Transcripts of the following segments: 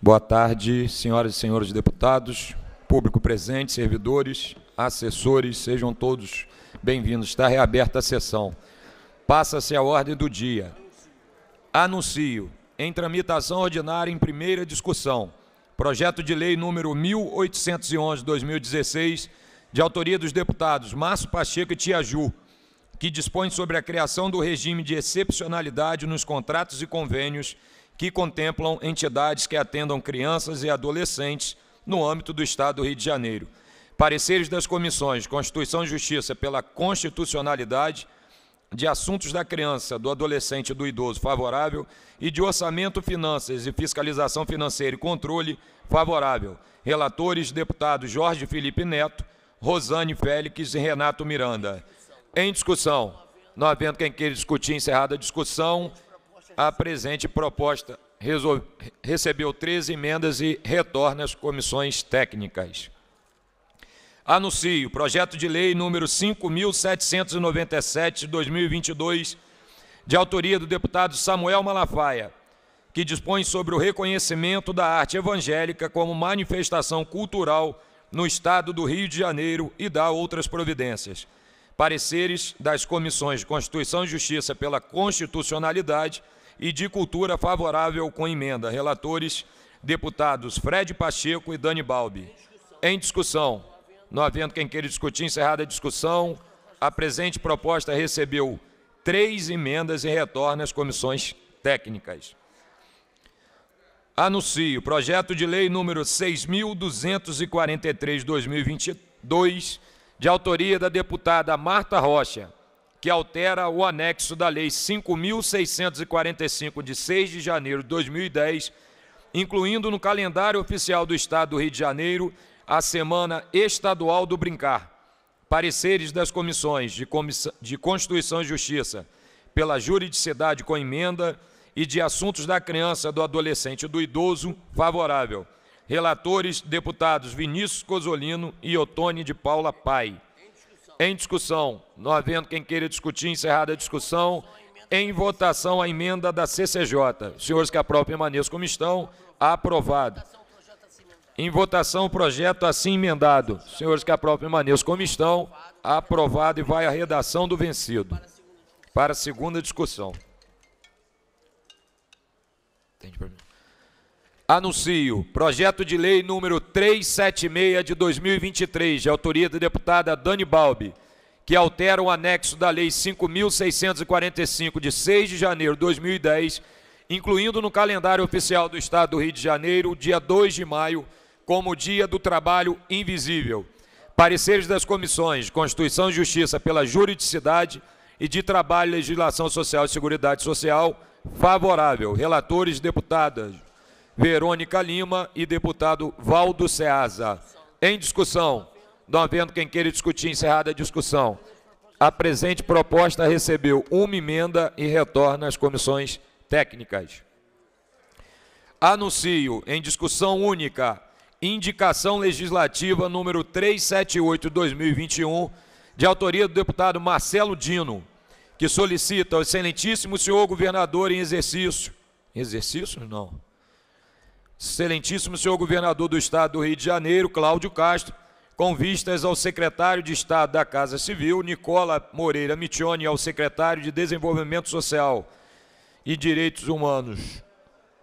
Boa tarde, senhoras e senhores deputados, público presente, servidores, assessores, sejam todos bem-vindos. Está reaberta a sessão. Passa-se a ordem do dia. Anuncio, em tramitação ordinária em primeira discussão, projeto de lei número 1811-2016, de autoria dos deputados Márcio Pacheco e Tiaju, que dispõe sobre a criação do regime de excepcionalidade nos contratos e convênios que contemplam entidades que atendam crianças e adolescentes no âmbito do Estado do Rio de Janeiro. Pareceres das comissões Constituição e Justiça pela constitucionalidade de assuntos da criança, do adolescente e do idoso favorável e de orçamento, finanças e fiscalização financeira e controle favorável. Relatores deputados Jorge Felipe Neto, Rosane Félix e Renato Miranda. Em discussão, não havendo quem queira discutir, encerrada a discussão a presente proposta. Recebeu 13 emendas e retorna às comissões técnicas. Anuncio projeto de lei número 5.797 de 2022, de autoria do deputado Samuel Malafaia, que dispõe sobre o reconhecimento da arte evangélica como manifestação cultural no Estado do Rio de Janeiro e dá outras providências. Pareceres das comissões de Constituição e Justiça pela Constitucionalidade e de Cultura favorável com emenda. Relatores, deputados Fred Pacheco e Dani Balbi. Em discussão, não havendo quem queira discutir, encerrada a discussão, a presente proposta recebeu três emendas e retorna às comissões técnicas. Anuncio projeto de lei número 6.243-2022, de autoria da deputada Marta Rocha, que altera o anexo da Lei 5.645, de 6 de janeiro de 2010, incluindo no calendário oficial do Estado do Rio de Janeiro a Semana Estadual do Brincar. Pareceres das comissões de, de Constituição e Justiça, pela juridicidade com emenda e de assuntos da criança, do adolescente e do idoso, favorável. Relatores, deputados Vinícius Cozolino e Otone de Paula Pai. Em discussão, não havendo quem queira discutir, encerrada a discussão. Em votação, a emenda da CCJ. Senhores que aprovam, permaneçam como estão. Aprovado. Em votação, o projeto assim emendado. Senhores que aprovam, permaneçam como estão. Aprovado e vai à redação do vencido. Para a segunda discussão. Entende para mim? Anuncio projeto de lei número 376 de 2023, de autoria da deputada Dani Balbi, que altera o anexo da Lei 5.645, de 6 de janeiro de 2010, incluindo no calendário oficial do Estado do Rio de Janeiro o dia 2 de maio como Dia do Trabalho Invisível. Pareceres das comissões Constituição e Justiça pela Juridicidade e de Trabalho, Legislação Social e Seguridade Social, favorável. Relatores, deputadas Verônica Lima e deputado Valdo Ceasa. Em discussão, não havendo quem queira discutir, encerrada a discussão. A presente proposta recebeu uma emenda e retorna às comissões técnicas. Anuncio em discussão única indicação legislativa número 378/2021, de autoria do deputado Marcelo Dino, que solicita ao excelentíssimo senhor governador em exercício, exercício não, Excelentíssimo senhor governador do estado do Rio de Janeiro, Cláudio Castro, com vistas ao secretário de Estado da Casa Civil, Nicola Moreira Michione, ao secretário de Desenvolvimento Social e Direitos Humanos,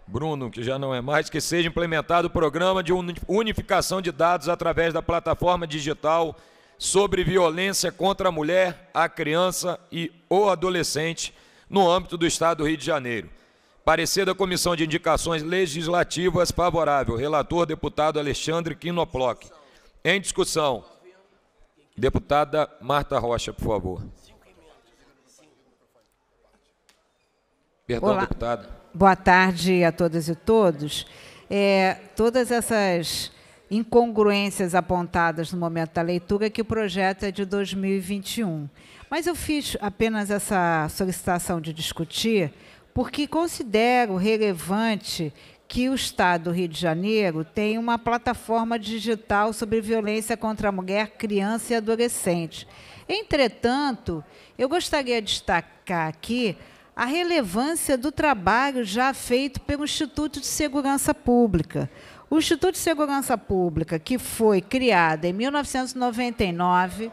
Bruno, que já não é mais, que seja implementado o programa de unificação de dados através da plataforma digital sobre violência contra a mulher, a criança e o adolescente no âmbito do Estado do Rio de Janeiro. Parecer da Comissão de Indicações Legislativas favorável. Relator, deputado Alexandre Quinoploc. Em discussão. Deputada Marta Rocha, por favor. Perdão, Olá. deputada. Boa tarde a todas e todos. É, todas essas incongruências apontadas no momento da leitura, que o projeto é de 2021. Mas eu fiz apenas essa solicitação de discutir porque considero relevante que o Estado do Rio de Janeiro tem uma plataforma digital sobre violência contra a mulher, criança e adolescente. Entretanto, eu gostaria de destacar aqui a relevância do trabalho já feito pelo Instituto de Segurança Pública. O Instituto de Segurança Pública, que foi criado em 1999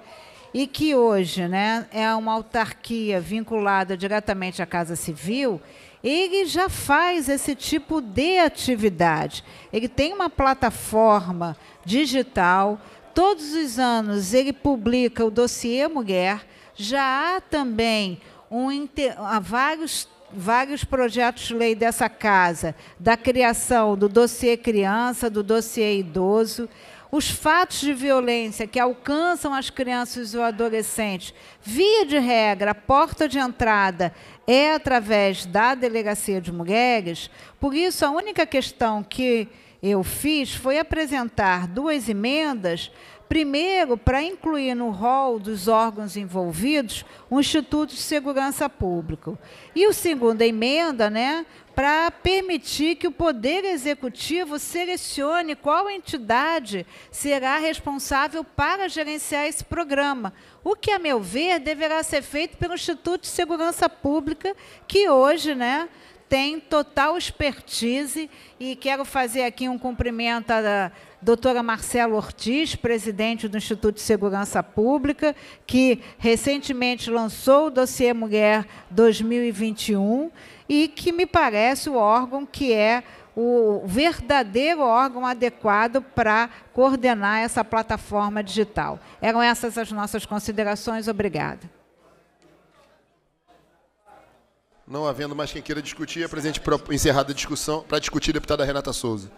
e que hoje né, é uma autarquia vinculada diretamente à Casa Civil, ele já faz esse tipo de atividade. Ele tem uma plataforma digital, todos os anos ele publica o dossiê Mulher, já há também um, há vários vários projetos de lei dessa casa, da criação do dossiê criança, do dossiê idoso os fatos de violência que alcançam as crianças e os adolescentes, via de regra, a porta de entrada é através da delegacia de mulheres. Por isso, a única questão que eu fiz foi apresentar duas emendas Primeiro, para incluir no rol dos órgãos envolvidos o Instituto de Segurança Pública. E o segundo, a emenda, né, para permitir que o Poder Executivo selecione qual entidade será responsável para gerenciar esse programa, o que, a meu ver, deverá ser feito pelo Instituto de Segurança Pública, que hoje né, tem total expertise, e quero fazer aqui um cumprimento à doutora Marcela Ortiz, presidente do Instituto de Segurança Pública, que recentemente lançou o dossiê Mulher 2021 e que me parece o órgão que é o verdadeiro órgão adequado para coordenar essa plataforma digital. Eram essas as nossas considerações. Obrigada. Não havendo mais quem queira discutir, a é presidente encerrada a discussão para discutir deputada Renata Souza.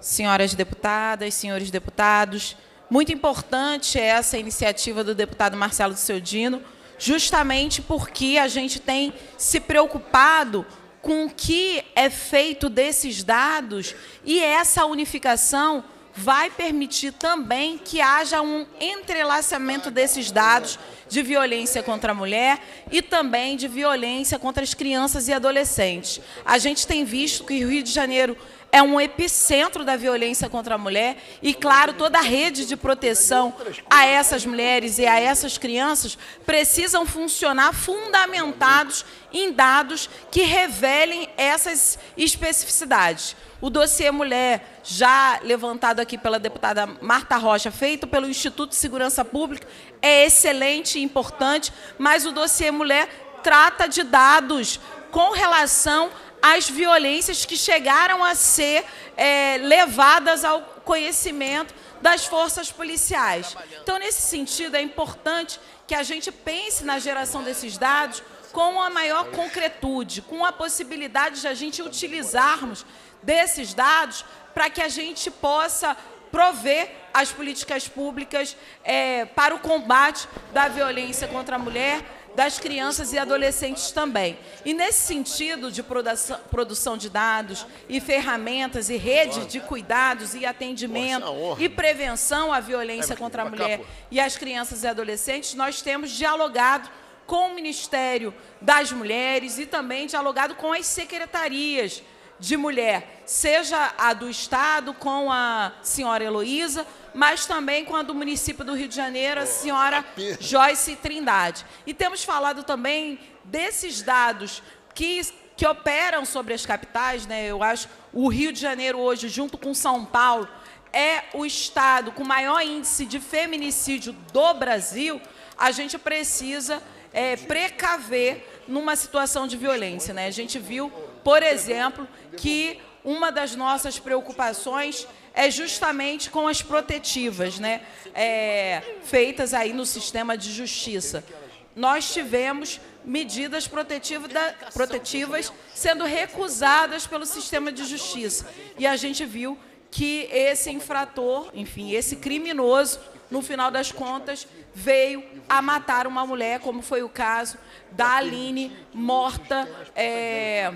senhoras deputadas, senhores deputados. Muito importante é essa iniciativa do deputado Marcelo Seudino, justamente porque a gente tem se preocupado com o que é feito desses dados e essa unificação vai permitir também que haja um entrelaçamento desses dados de violência contra a mulher e também de violência contra as crianças e adolescentes. A gente tem visto que o Rio de Janeiro é um epicentro da violência contra a mulher e, claro, toda a rede de proteção a essas mulheres e a essas crianças precisam funcionar fundamentados em dados que revelem essas especificidades. O dossiê Mulher, já levantado aqui pela deputada Marta Rocha, feito pelo Instituto de Segurança Pública, é excelente e importante, mas o dossiê Mulher trata de dados com relação as violências que chegaram a ser é, levadas ao conhecimento das forças policiais. Então, nesse sentido, é importante que a gente pense na geração desses dados com a maior concretude, com a possibilidade de a gente utilizarmos desses dados para que a gente possa prover as políticas públicas é, para o combate da violência contra a mulher das crianças e adolescentes também. E nesse sentido de produção de dados e ferramentas e rede de cuidados e atendimento é e prevenção à violência é, contra a mulher e as crianças e adolescentes, nós temos dialogado com o Ministério das Mulheres e também dialogado com as secretarias de mulher, seja a do Estado com a senhora Heloísa, mas também com a do município do Rio de Janeiro, a senhora Joyce Trindade. E temos falado também desses dados que que operam sobre as capitais, né? Eu acho o Rio de Janeiro hoje, junto com São Paulo, é o estado com maior índice de feminicídio do Brasil. A gente precisa é, precaver numa situação de violência, né? A gente viu, por exemplo, que uma das nossas preocupações é justamente com as protetivas, né? É, feitas aí no sistema de justiça. Nós tivemos medidas da, protetivas sendo recusadas pelo sistema de justiça. E a gente viu que esse infrator, enfim, esse criminoso, no final das contas, veio a matar uma mulher, como foi o caso da Aline, morta, é,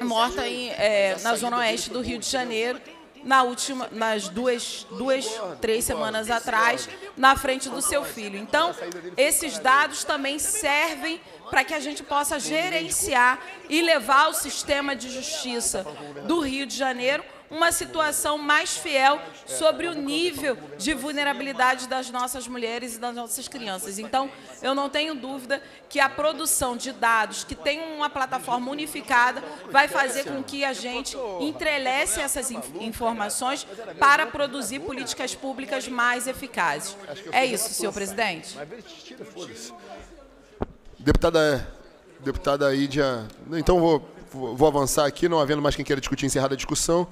morta em, é, na zona oeste do Rio de Janeiro na última, nas duas, duas três semanas atrás, na frente do seu filho. Então, esses dados também servem para que a gente possa gerenciar e levar o sistema de justiça do Rio de Janeiro uma situação mais fiel sobre o nível de vulnerabilidade das nossas mulheres e das nossas crianças. Então, eu não tenho dúvida que a produção de dados, que tem uma plataforma unificada, vai fazer com que a gente entrelece essas informações para produzir políticas públicas mais eficazes. É isso, senhor presidente. Deputada, deputada Ídia, então vou, vou avançar aqui, não havendo mais quem queira discutir, encerrada a discussão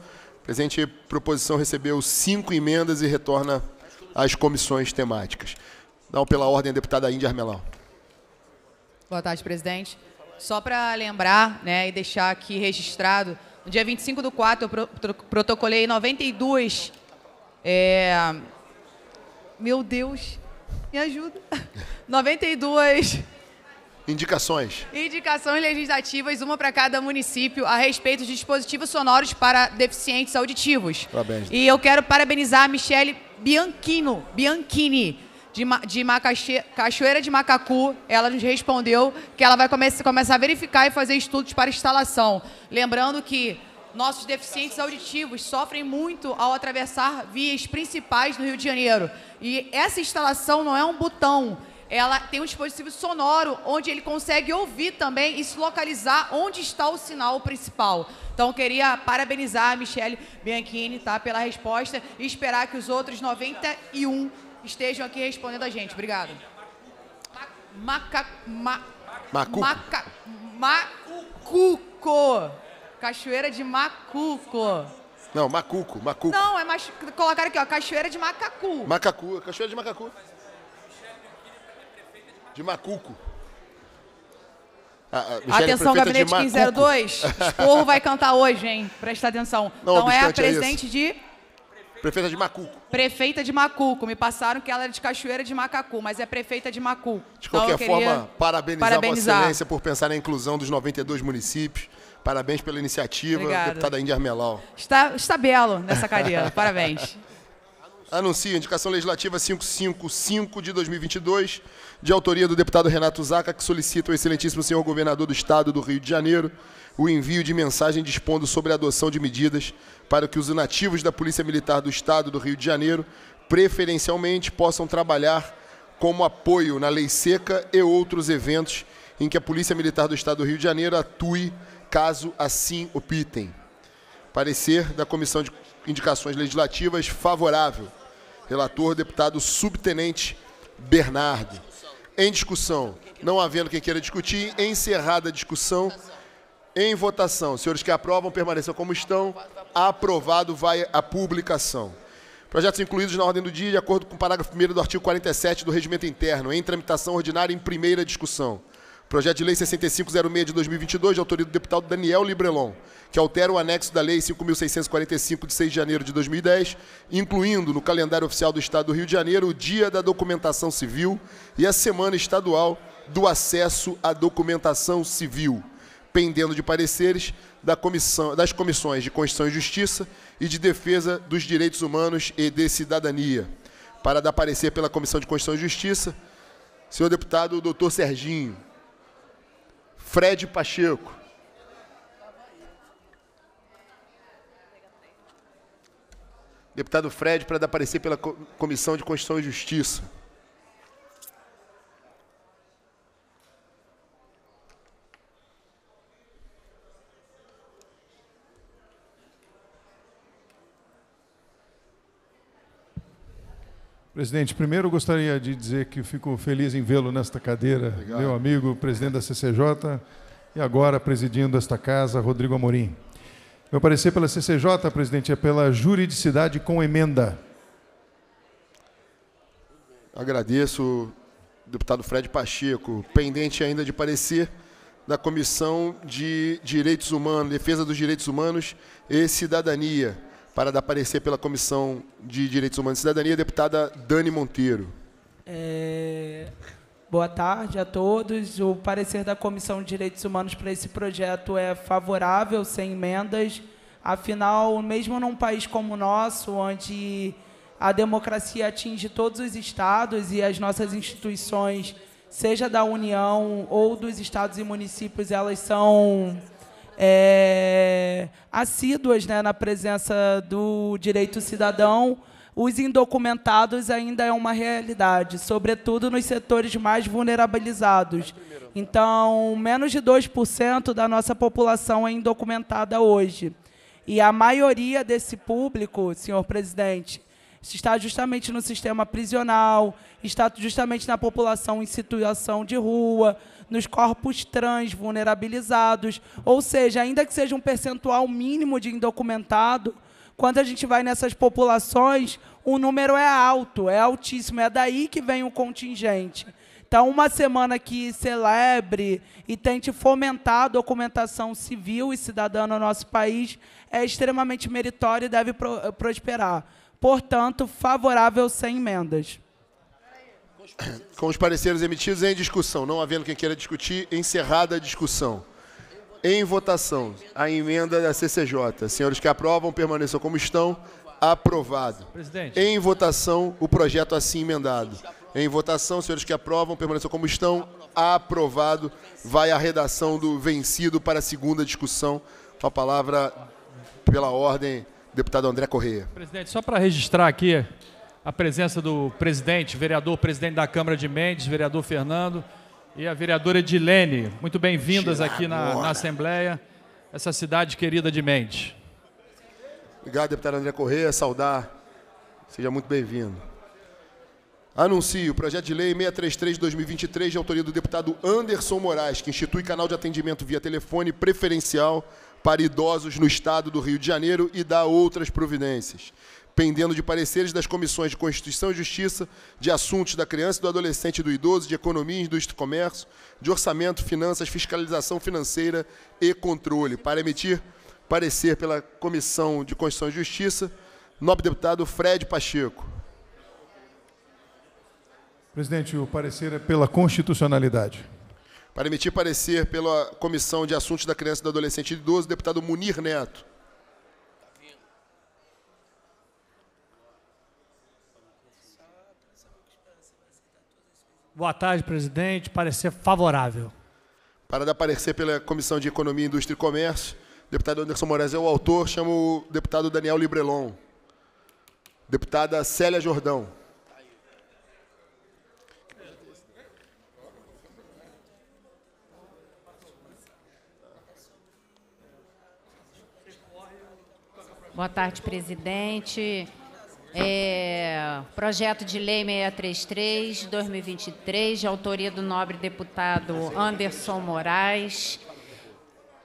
presente proposição recebeu cinco emendas e retorna às comissões temáticas. Não pela ordem, deputada Índia Armelão. Boa tarde, presidente. Só para lembrar né, e deixar aqui registrado, no dia 25 do 4 eu protocolei 92... É... Meu Deus, me ajuda. 92... Indicações. Indicações legislativas, uma para cada município, a respeito de dispositivos sonoros para deficientes auditivos. Parabéns. E eu quero parabenizar a Michele Bianchino, Bianchini, de, de Macaxe Cachoeira de Macacu. Ela nos respondeu que ela vai começar a verificar e fazer estudos para instalação. Lembrando que nossos deficientes auditivos sofrem muito ao atravessar vias principais do Rio de Janeiro. E essa instalação não é um botão, ela tem um dispositivo sonoro onde ele consegue ouvir também e se localizar onde está o sinal principal. Então, queria parabenizar a Michelle Bianchini tá, pela resposta e esperar que os outros 91 estejam aqui respondendo a gente. Obrigado. Maca, ma, Macuco. Maca, Macuco. Cachoeira de Macuco. Não, Macuco, Macuco. Não, é mais. Colocaram aqui, ó, Cachoeira de Macacu. Macacu, Cachoeira de Macacu. De Macuco. Ah, ah atenção, gabinete 1502. Esporro vai cantar hoje, hein? Presta atenção. Não, então é a é presidente é de. Prefeita de Macuco. Prefeita de Macuco. Me passaram que ela era de Cachoeira de Macacu, mas é prefeita de Macuco. De então, qualquer então, forma, parabenizar, parabenizar Vossa Excelência por pensar na inclusão dos 92 municípios. Parabéns pela iniciativa, Obrigada. deputada Índia Armelau. Está, está belo nessa carreira. Parabéns. Anuncio indicação legislativa 555 de 2022 de autoria do deputado Renato Zaca, que solicita ao excelentíssimo senhor governador do Estado do Rio de Janeiro o envio de mensagem dispondo sobre a adoção de medidas para que os nativos da Polícia Militar do Estado do Rio de Janeiro, preferencialmente, possam trabalhar como apoio na Lei Seca e outros eventos em que a Polícia Militar do Estado do Rio de Janeiro atue caso assim pitem Parecer da Comissão de Indicações Legislativas favorável. Relator, deputado subtenente Bernardo. Em discussão, não havendo quem queira discutir, encerrada a discussão. Em votação, senhores que aprovam, permaneçam como estão. Aprovado vai a publicação. Projetos incluídos na ordem do dia, de acordo com o parágrafo 1 do artigo 47 do Regimento Interno, em tramitação ordinária em primeira discussão. Projeto de Lei 6506 de 2022, de autoria do deputado Daniel Librelon que altera o anexo da Lei 5.645, de 6 de janeiro de 2010, incluindo no calendário oficial do Estado do Rio de Janeiro o Dia da Documentação Civil e a Semana Estadual do Acesso à Documentação Civil, pendendo de pareceres da comissão, das comissões de Constituição e Justiça e de Defesa dos Direitos Humanos e de Cidadania. Para dar parecer pela Comissão de Constituição e Justiça, senhor deputado doutor Serginho, Fred Pacheco, Deputado Fred, para dar parecer pela Comissão de Constituição e Justiça. Presidente, primeiro gostaria de dizer que fico feliz em vê-lo nesta cadeira, Obrigado. meu amigo, presidente da CCJ, e agora presidindo esta casa, Rodrigo Amorim. Meu parecer pela CCJ, presidente, é pela juridicidade com emenda. Agradeço, deputado Fred Pacheco. Pendente ainda de parecer da Comissão de Direitos Humanos, Defesa dos Direitos Humanos e Cidadania. Para dar parecer pela Comissão de Direitos Humanos e Cidadania, deputada Dani Monteiro. É... Boa tarde a todos. O parecer da Comissão de Direitos Humanos para esse projeto é favorável, sem emendas. Afinal, mesmo num país como o nosso, onde a democracia atinge todos os estados e as nossas instituições, seja da União ou dos estados e municípios, elas são é, assíduas né, na presença do direito cidadão os indocumentados ainda é uma realidade, sobretudo nos setores mais vulnerabilizados. Então, menos de 2% da nossa população é indocumentada hoje. E a maioria desse público, senhor presidente, está justamente no sistema prisional, está justamente na população em situação de rua, nos corpos trans vulnerabilizados. Ou seja, ainda que seja um percentual mínimo de indocumentado, quando a gente vai nessas populações, o número é alto, é altíssimo. É daí que vem o contingente. Então, uma semana que celebre e tente fomentar a documentação civil e cidadã no nosso país é extremamente meritória e deve pro prosperar. Portanto, favorável sem emendas. Com os pareceres emitidos em discussão, não havendo quem queira discutir, encerrada a discussão. Em votação, a emenda da CCJ. Senhores que aprovam, permaneçam como estão. Aprovado. Presidente. Em votação, o projeto assim emendado. Em votação, senhores que aprovam, permaneçam como estão. Aprovado. Vai a redação do vencido para a segunda discussão. Com a palavra, pela ordem, deputado André Correia. Presidente, só para registrar aqui a presença do presidente, vereador, presidente da Câmara de Mendes, vereador Fernando, e a vereadora Edilene. Muito bem-vindas aqui na, na Assembleia, essa cidade querida de Mendes. Obrigado, deputado André Corrêa, Saudar. Seja muito bem-vindo. Anuncio o projeto de lei 633 de 2023, de autoria do deputado Anderson Moraes, que institui canal de atendimento via telefone preferencial para idosos no Estado do Rio de Janeiro e dá outras providências, pendendo de pareceres das comissões de Constituição e Justiça, de Assuntos da Criança e do Adolescente e do Idoso, de Economia e Indústria e Comércio, de Orçamento, Finanças, Fiscalização Financeira e Controle, para emitir Parecer pela Comissão de Constituição e Justiça, nobre deputado Fred Pacheco. Presidente, o parecer é pela constitucionalidade. Para emitir parecer pela Comissão de Assuntos da Criança, e do Adolescente e do Idoso, deputado Munir Neto. Boa tarde, presidente. Parecer favorável. Para dar parecer pela Comissão de Economia, Indústria e Comércio, Deputado Anderson Moraes é o autor, chamo o deputado Daniel Librelon. Deputada Célia Jordão. Boa tarde, presidente. É, projeto de lei 633, 2023, de autoria do nobre deputado Anderson Moraes.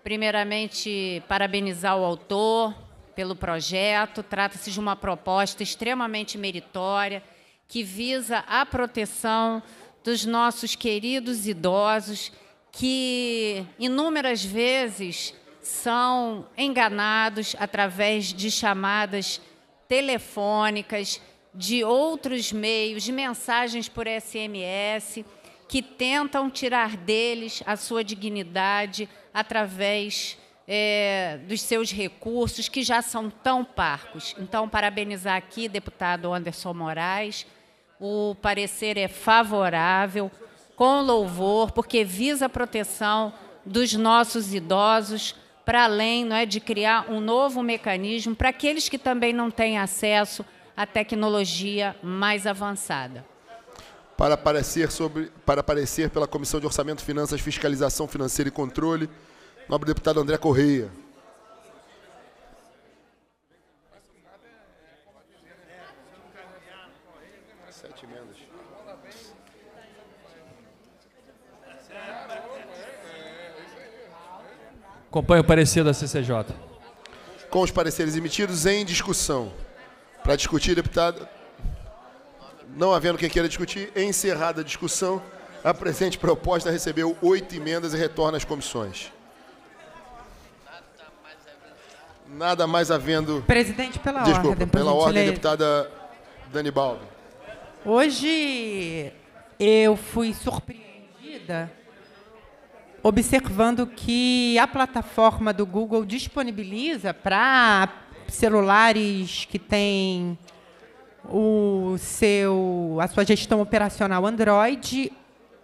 Primeiramente, parabenizar o autor pelo projeto. Trata-se de uma proposta extremamente meritória que visa a proteção dos nossos queridos idosos que inúmeras vezes são enganados através de chamadas telefônicas, de outros meios, de mensagens por SMS, que tentam tirar deles a sua dignidade, através é, dos seus recursos, que já são tão parcos. Então, parabenizar aqui, deputado Anderson Moraes, o parecer é favorável, com louvor, porque visa a proteção dos nossos idosos, para além não é, de criar um novo mecanismo para aqueles que também não têm acesso à tecnologia mais avançada para aparecer, sobre, para aparecer pela Comissão de Orçamento, Finanças, Fiscalização Financeira e Controle, nobre deputado André Correia. Acompanho o parecer da CCJ. Com os pareceres emitidos em discussão. Para discutir, deputado não havendo quem queira discutir, encerrada a discussão, a presente proposta recebeu oito emendas e retorna às comissões. Nada mais havendo. Presidente, pela Desculpa, ordem. Pela ordem, deputada Dani Balbi. Hoje eu fui surpreendida observando que a plataforma do Google disponibiliza para celulares que têm o seu, a sua gestão operacional Android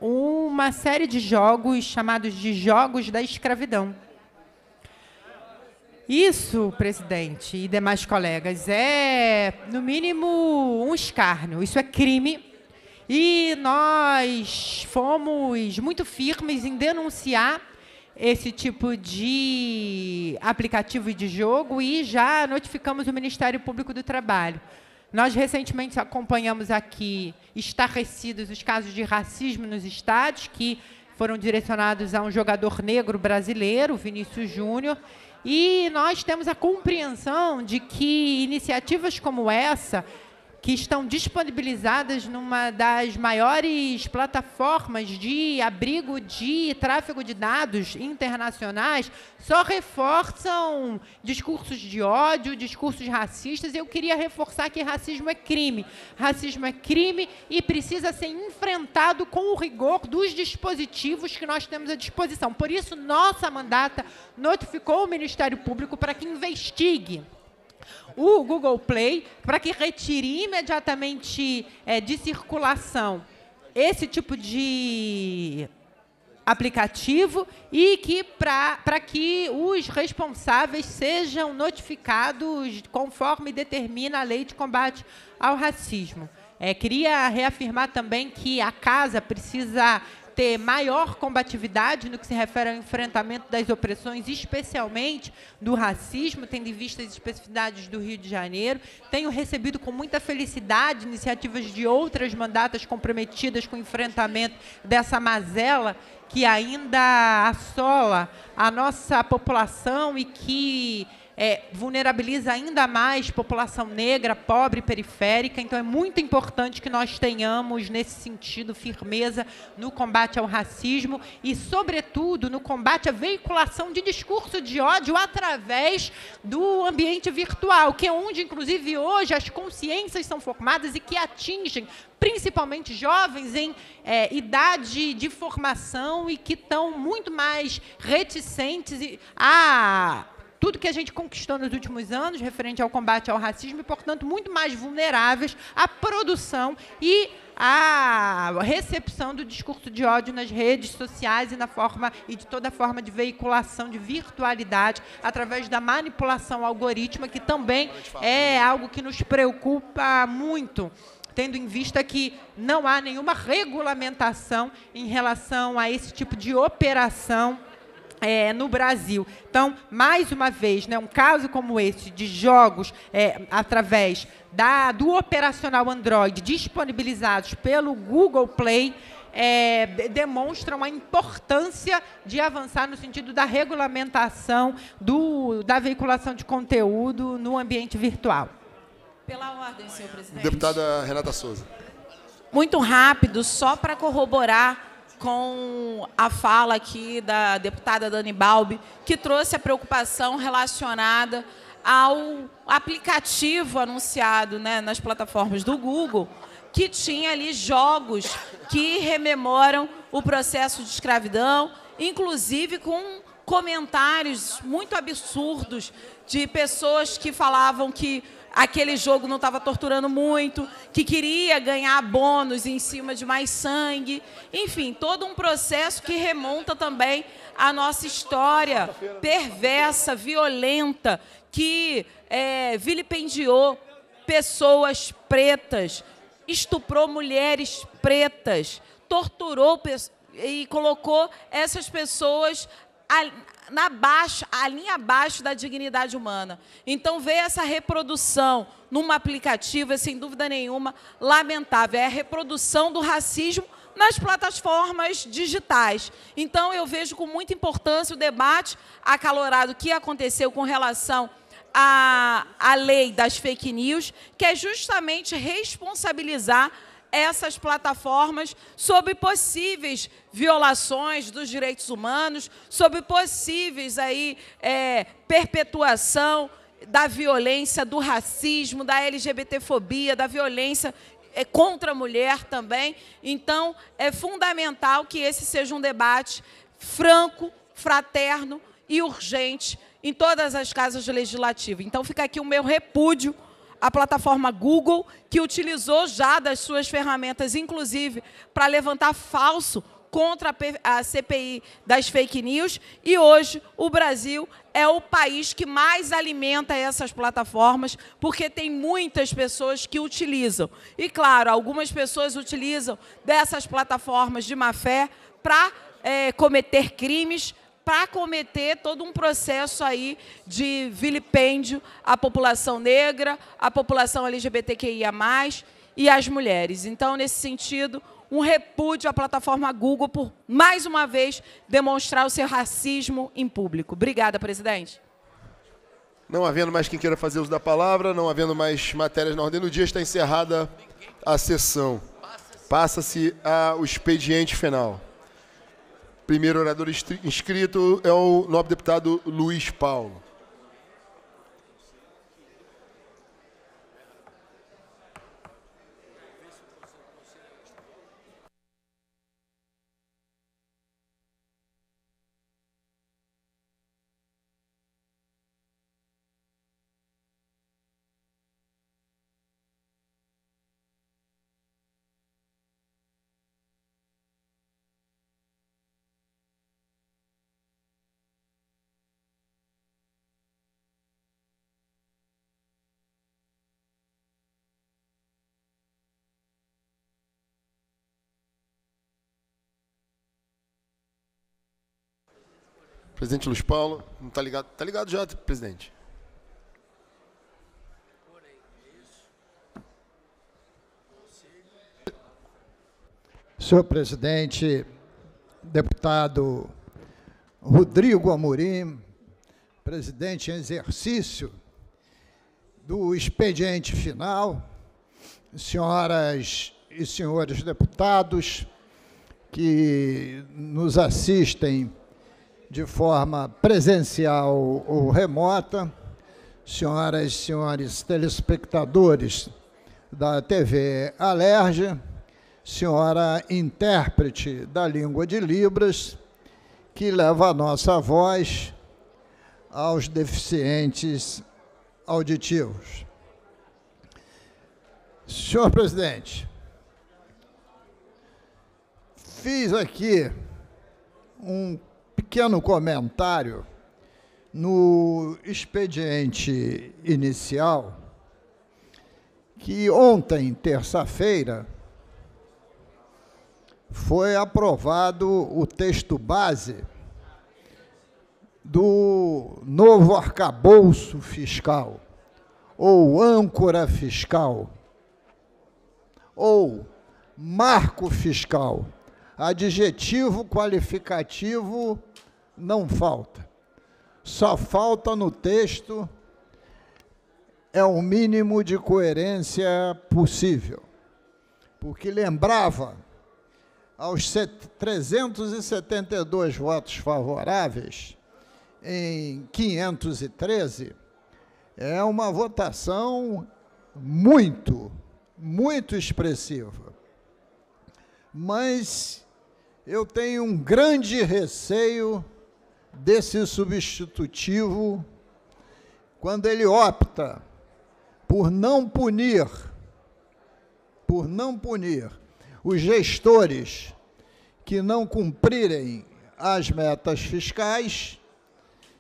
uma série de jogos chamados de Jogos da Escravidão. Isso, presidente e demais colegas, é, no mínimo, um escárnio. Isso é crime. E nós fomos muito firmes em denunciar esse tipo de aplicativo de jogo e já notificamos o Ministério Público do Trabalho. Nós recentemente acompanhamos aqui, estarrecidos, os casos de racismo nos estádios, que foram direcionados a um jogador negro brasileiro, Vinícius Júnior. E nós temos a compreensão de que iniciativas como essa que estão disponibilizadas numa das maiores plataformas de abrigo de tráfego de dados internacionais, só reforçam discursos de ódio, discursos racistas. Eu queria reforçar que racismo é crime. Racismo é crime e precisa ser enfrentado com o rigor dos dispositivos que nós temos à disposição. Por isso, nossa mandata notificou o Ministério Público para que investigue o Google Play para que retire imediatamente é, de circulação esse tipo de aplicativo e que para que os responsáveis sejam notificados conforme determina a lei de combate ao racismo. É, queria reafirmar também que a casa precisa ter maior combatividade no que se refere ao enfrentamento das opressões, especialmente do racismo, tendo em vista as especificidades do Rio de Janeiro. Tenho recebido com muita felicidade iniciativas de outras mandatas comprometidas com o enfrentamento dessa mazela que ainda assola a nossa população e que é, vulnerabiliza ainda mais população negra, pobre, periférica. Então, é muito importante que nós tenhamos, nesse sentido, firmeza no combate ao racismo e, sobretudo, no combate à veiculação de discurso de ódio através do ambiente virtual, que é onde, inclusive, hoje as consciências são formadas e que atingem principalmente jovens em é, idade de formação e que estão muito mais reticentes a tudo que a gente conquistou nos últimos anos referente ao combate ao racismo e, portanto, muito mais vulneráveis à produção e à recepção do discurso de ódio nas redes sociais e na forma e de toda forma de veiculação de virtualidade através da manipulação algorítmica, que também é algo que nos preocupa muito tendo em vista que não há nenhuma regulamentação em relação a esse tipo de operação é, no Brasil. Então, mais uma vez, né, um caso como esse de jogos é, através da, do operacional Android disponibilizados pelo Google Play. É, demonstram a importância de avançar no sentido da regulamentação do, da veiculação de conteúdo no ambiente virtual. Pela ordem, senhor presidente. Deputada Renata Souza. Muito rápido, só para corroborar com a fala aqui da deputada Dani Balbi, que trouxe a preocupação relacionada ao aplicativo anunciado né, nas plataformas do Google, que tinha ali jogos que rememoram o processo de escravidão, inclusive com comentários muito absurdos de pessoas que falavam que aquele jogo não estava torturando muito, que queria ganhar bônus em cima de mais sangue. Enfim, todo um processo que remonta também à nossa história perversa, violenta, que é, vilipendiou pessoas pretas, estuprou mulheres pretas, torturou e colocou essas pessoas na baixa, a linha abaixo da dignidade humana. Então, ver essa reprodução num aplicativo é, sem dúvida nenhuma, lamentável. É a reprodução do racismo nas plataformas digitais. Então, eu vejo com muita importância o debate acalorado que aconteceu com relação à, à lei das fake news, que é justamente responsabilizar essas plataformas sobre possíveis violações dos direitos humanos, sobre possíveis aí, é, perpetuação da violência, do racismo, da LGBTfobia, da violência é contra a mulher também. Então, é fundamental que esse seja um debate franco, fraterno e urgente em todas as casas legislativas. Então, fica aqui o meu repúdio a plataforma Google, que utilizou já das suas ferramentas, inclusive, para levantar falso contra a CPI das fake news. E hoje o Brasil é o país que mais alimenta essas plataformas, porque tem muitas pessoas que utilizam. E, claro, algumas pessoas utilizam dessas plataformas de má fé para é, eh, cometer crimes, para cometer todo um processo aí de vilipêndio à população negra, à população LGBTQIA+, e às mulheres. Então, nesse sentido, um repúdio à plataforma Google por, mais uma vez, demonstrar o seu racismo em público. Obrigada, presidente. Não havendo mais quem queira fazer uso da palavra, não havendo mais matérias na ordem do dia, está encerrada a sessão. Passa-se o expediente final. Primeiro orador inscrito é o nobre deputado Luiz Paulo. Presidente Luiz Paulo, não está ligado? Está ligado já, presidente? Senhor presidente, deputado Rodrigo Amorim, presidente em exercício do expediente final, senhoras e senhores deputados que nos assistem de forma presencial ou remota, senhoras e senhores telespectadores da TV Alerge, senhora intérprete da língua de Libras, que leva a nossa voz aos deficientes auditivos. Senhor presidente, fiz aqui um pequeno comentário. No expediente inicial, que ontem, terça-feira, foi aprovado o texto base do novo arcabouço fiscal, ou âncora fiscal, ou marco fiscal, adjetivo qualificativo não falta. Só falta no texto é o mínimo de coerência possível. Porque lembrava aos 372 votos favoráveis em 513 é uma votação muito, muito expressiva. Mas eu tenho um grande receio desse substitutivo, quando ele opta por não punir, por não punir os gestores que não cumprirem as metas fiscais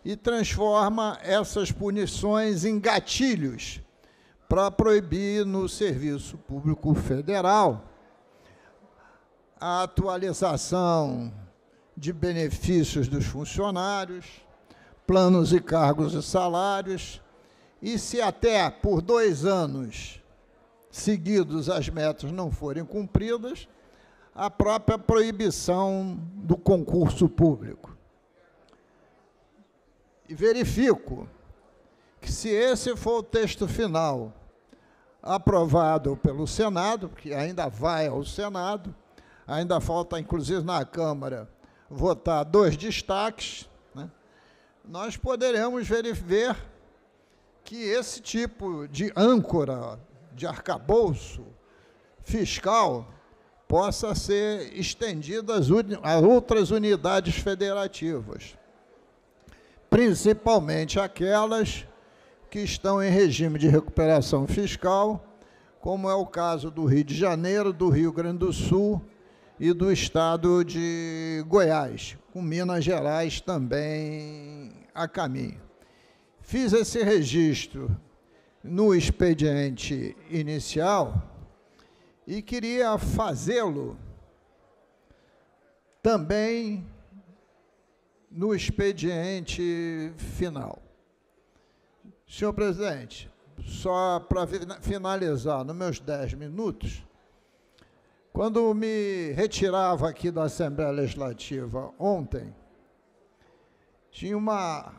e transforma essas punições em gatilhos para proibir no Serviço Público Federal a atualização de benefícios dos funcionários, planos e cargos e salários, e se até por dois anos seguidos as metas não forem cumpridas, a própria proibição do concurso público. E verifico que, se esse for o texto final aprovado pelo Senado, que ainda vai ao Senado, ainda falta, inclusive, na Câmara, votar dois destaques, né, nós poderemos ver, que esse tipo de âncora, de arcabouço fiscal, possa ser estendida a outras unidades federativas, principalmente aquelas que estão em regime de recuperação fiscal, como é o caso do Rio de Janeiro, do Rio Grande do Sul e do estado de Goiás, com Minas Gerais também a caminho. Fiz esse registro no expediente inicial e queria fazê-lo também no expediente final. Senhor presidente, só para finalizar, nos meus dez minutos, quando me retirava aqui da Assembleia Legislativa ontem, tinha uma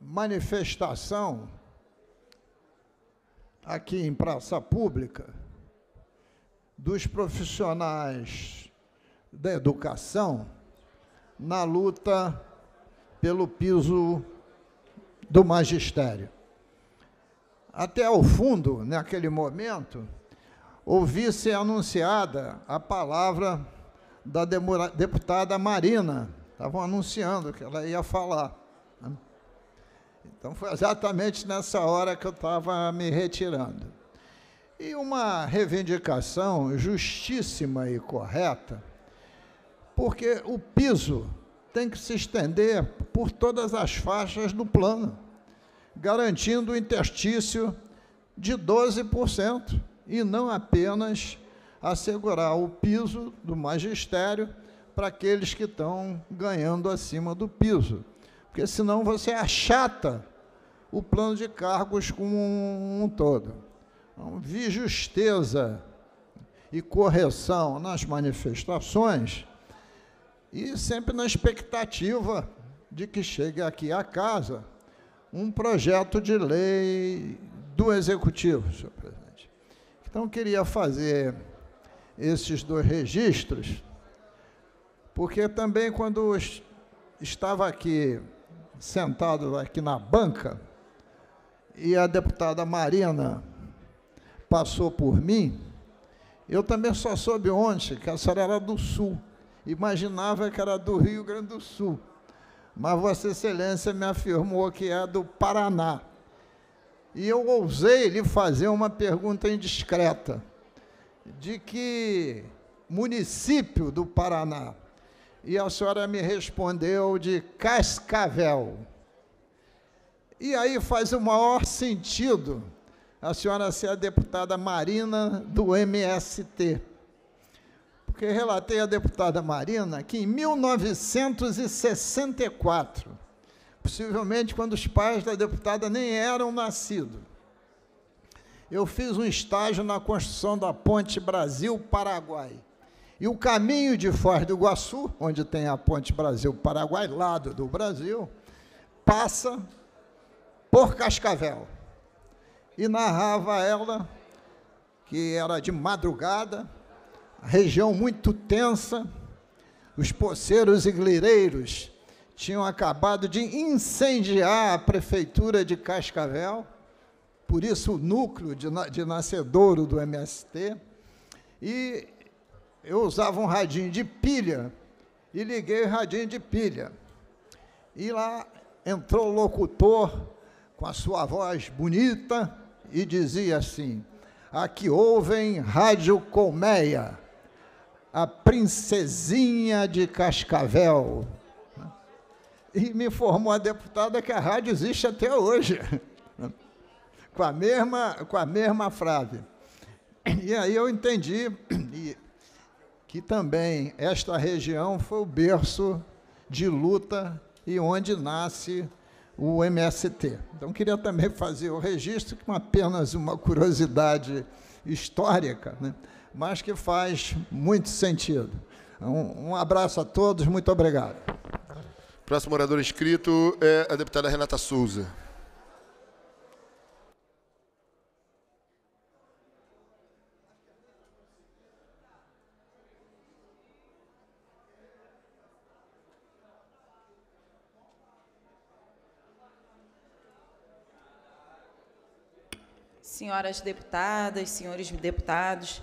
manifestação aqui em praça pública dos profissionais da educação na luta pelo piso do magistério. Até ao fundo, naquele momento, ouvi ser anunciada a palavra da deputada Marina. Estavam anunciando que ela ia falar. Né? Então foi exatamente nessa hora que eu estava me retirando. E uma reivindicação justíssima e correta, porque o piso tem que se estender por todas as faixas do plano, garantindo o interstício de 12% e não apenas assegurar o piso do magistério para aqueles que estão ganhando acima do piso. Porque senão você achata o plano de cargos como um, um todo. Então, vi justeza e correção nas manifestações e sempre na expectativa de que chegue aqui à casa um projeto de lei do Executivo, senhor presidente. Então, queria fazer esses dois registros, porque também quando estava aqui, sentado aqui na banca, e a deputada Marina passou por mim, eu também só soube ontem que a senhora era do Sul. Imaginava que era do Rio Grande do Sul. Mas Vossa Excelência me afirmou que é do Paraná e eu ousei lhe fazer uma pergunta indiscreta: de que município do Paraná? E a senhora me respondeu de Cascavel. E aí faz o maior sentido a senhora ser a deputada Marina do MST. Porque relatei a deputada Marina que em 1964 possivelmente quando os pais da deputada nem eram nascidos. Eu fiz um estágio na construção da ponte Brasil-Paraguai. E o caminho de Foz do Iguaçu, onde tem a ponte Brasil-Paraguai, lado do Brasil, passa por Cascavel. E narrava ela que era de madrugada, região muito tensa, os poceiros e glireiros tinham acabado de incendiar a prefeitura de Cascavel, por isso o núcleo de, de nascedouro do MST, e eu usava um radinho de pilha e liguei o radinho de pilha. E lá entrou o locutor com a sua voz bonita e dizia assim: Aqui ouvem Rádio Colmeia, a princesinha de Cascavel e me informou a deputada que a rádio existe até hoje, com a mesma, com a mesma frase. E aí eu entendi que também esta região foi o berço de luta e onde nasce o MST. Então, queria também fazer o registro, que é apenas uma curiosidade histórica, né? mas que faz muito sentido. Um, então, um abraço a todos, muito obrigado. Próximo orador inscrito é a deputada Renata Souza. Senhoras deputadas, senhores deputados,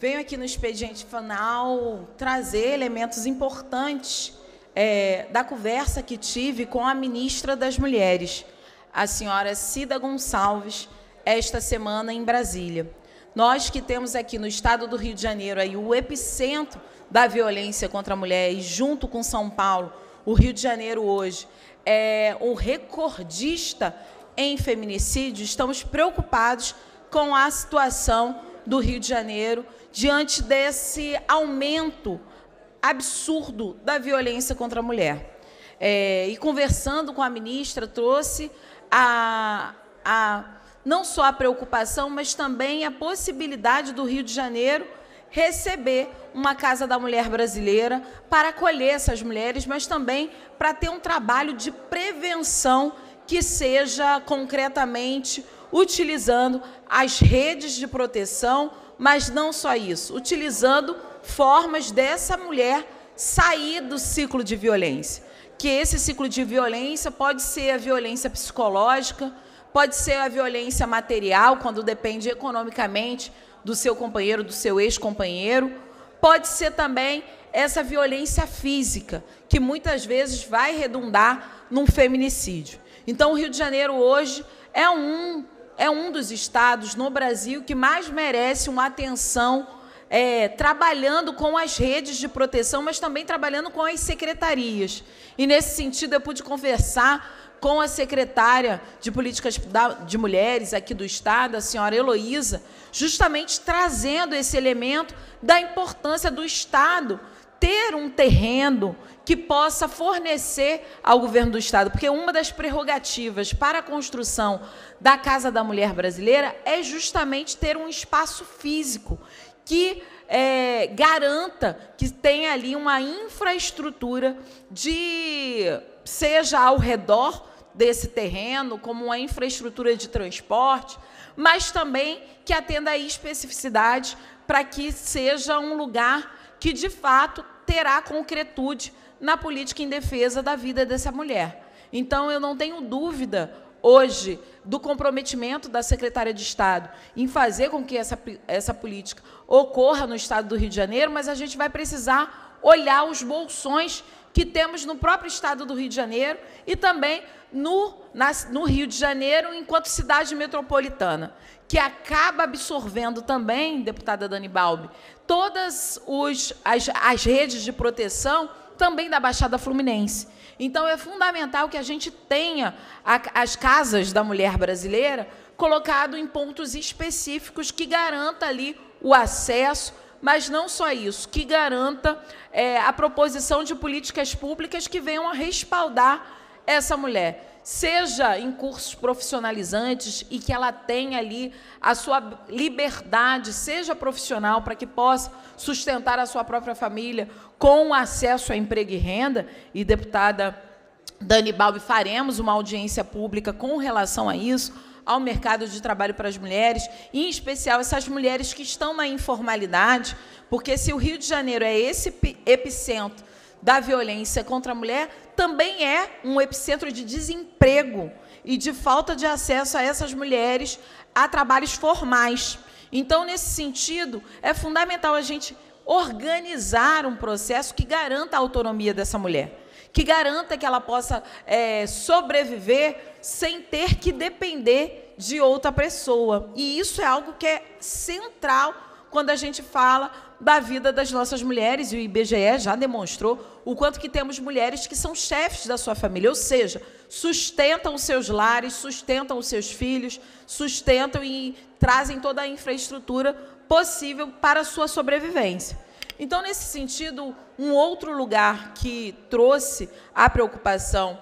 venho aqui no expediente final trazer elementos importantes é, da conversa que tive com a ministra das Mulheres, a senhora Cida Gonçalves, esta semana em Brasília. Nós que temos aqui no estado do Rio de Janeiro aí, o epicentro da violência contra a mulher, e junto com São Paulo, o Rio de Janeiro hoje é o recordista em feminicídio, estamos preocupados com a situação do Rio de Janeiro diante desse aumento absurdo da violência contra a mulher. É, e conversando com a ministra, trouxe a, a, não só a preocupação, mas também a possibilidade do Rio de Janeiro receber uma Casa da Mulher Brasileira para acolher essas mulheres, mas também para ter um trabalho de prevenção que seja concretamente utilizando as redes de proteção, mas não só isso, utilizando formas dessa mulher sair do ciclo de violência. Que esse ciclo de violência pode ser a violência psicológica, pode ser a violência material, quando depende economicamente do seu companheiro, do seu ex-companheiro, pode ser também essa violência física, que muitas vezes vai redundar num feminicídio. Então, o Rio de Janeiro hoje é um, é um dos estados no Brasil que mais merece uma atenção é, trabalhando com as redes de proteção, mas também trabalhando com as secretarias. E nesse sentido, eu pude conversar com a secretária de Políticas de Mulheres aqui do Estado, a senhora Heloísa, justamente trazendo esse elemento da importância do Estado ter um terreno que possa fornecer ao governo do Estado, porque uma das prerrogativas para a construção da Casa da Mulher Brasileira é justamente ter um espaço físico que é, garanta que tenha ali uma infraestrutura de seja ao redor desse terreno, como uma infraestrutura de transporte, mas também que atenda a especificidade para que seja um lugar que, de fato, terá concretude na política em defesa da vida dessa mulher. Então, eu não tenho dúvida hoje do comprometimento da Secretaria de Estado em fazer com que essa, essa política ocorra no Estado do Rio de Janeiro, mas a gente vai precisar olhar os bolsões que temos no próprio Estado do Rio de Janeiro e também no, na, no Rio de Janeiro enquanto cidade metropolitana, que acaba absorvendo também, deputada Dani Balbi, todas os, as, as redes de proteção também da Baixada Fluminense. Então é fundamental que a gente tenha a, as casas da mulher brasileira colocado em pontos específicos que garanta ali o acesso, mas não só isso, que garanta é, a proposição de políticas públicas que venham a respaldar essa mulher, seja em cursos profissionalizantes e que ela tenha ali a sua liberdade, seja profissional, para que possa sustentar a sua própria família com acesso a emprego e renda. E, deputada Dani Balbi, faremos uma audiência pública com relação a isso ao mercado de trabalho para as mulheres, em especial essas mulheres que estão na informalidade, porque se o Rio de Janeiro é esse epicentro da violência contra a mulher também é um epicentro de desemprego e de falta de acesso a essas mulheres a trabalhos formais. Então, nesse sentido, é fundamental a gente organizar um processo que garanta a autonomia dessa mulher, que garanta que ela possa é, sobreviver sem ter que depender de outra pessoa. E isso é algo que é central quando a gente fala da vida das nossas mulheres e o IBGE já demonstrou o quanto que temos mulheres que são chefes da sua família, ou seja, sustentam os seus lares, sustentam os seus filhos, sustentam e trazem toda a infraestrutura possível para a sua sobrevivência. Então, nesse sentido, um outro lugar que trouxe a preocupação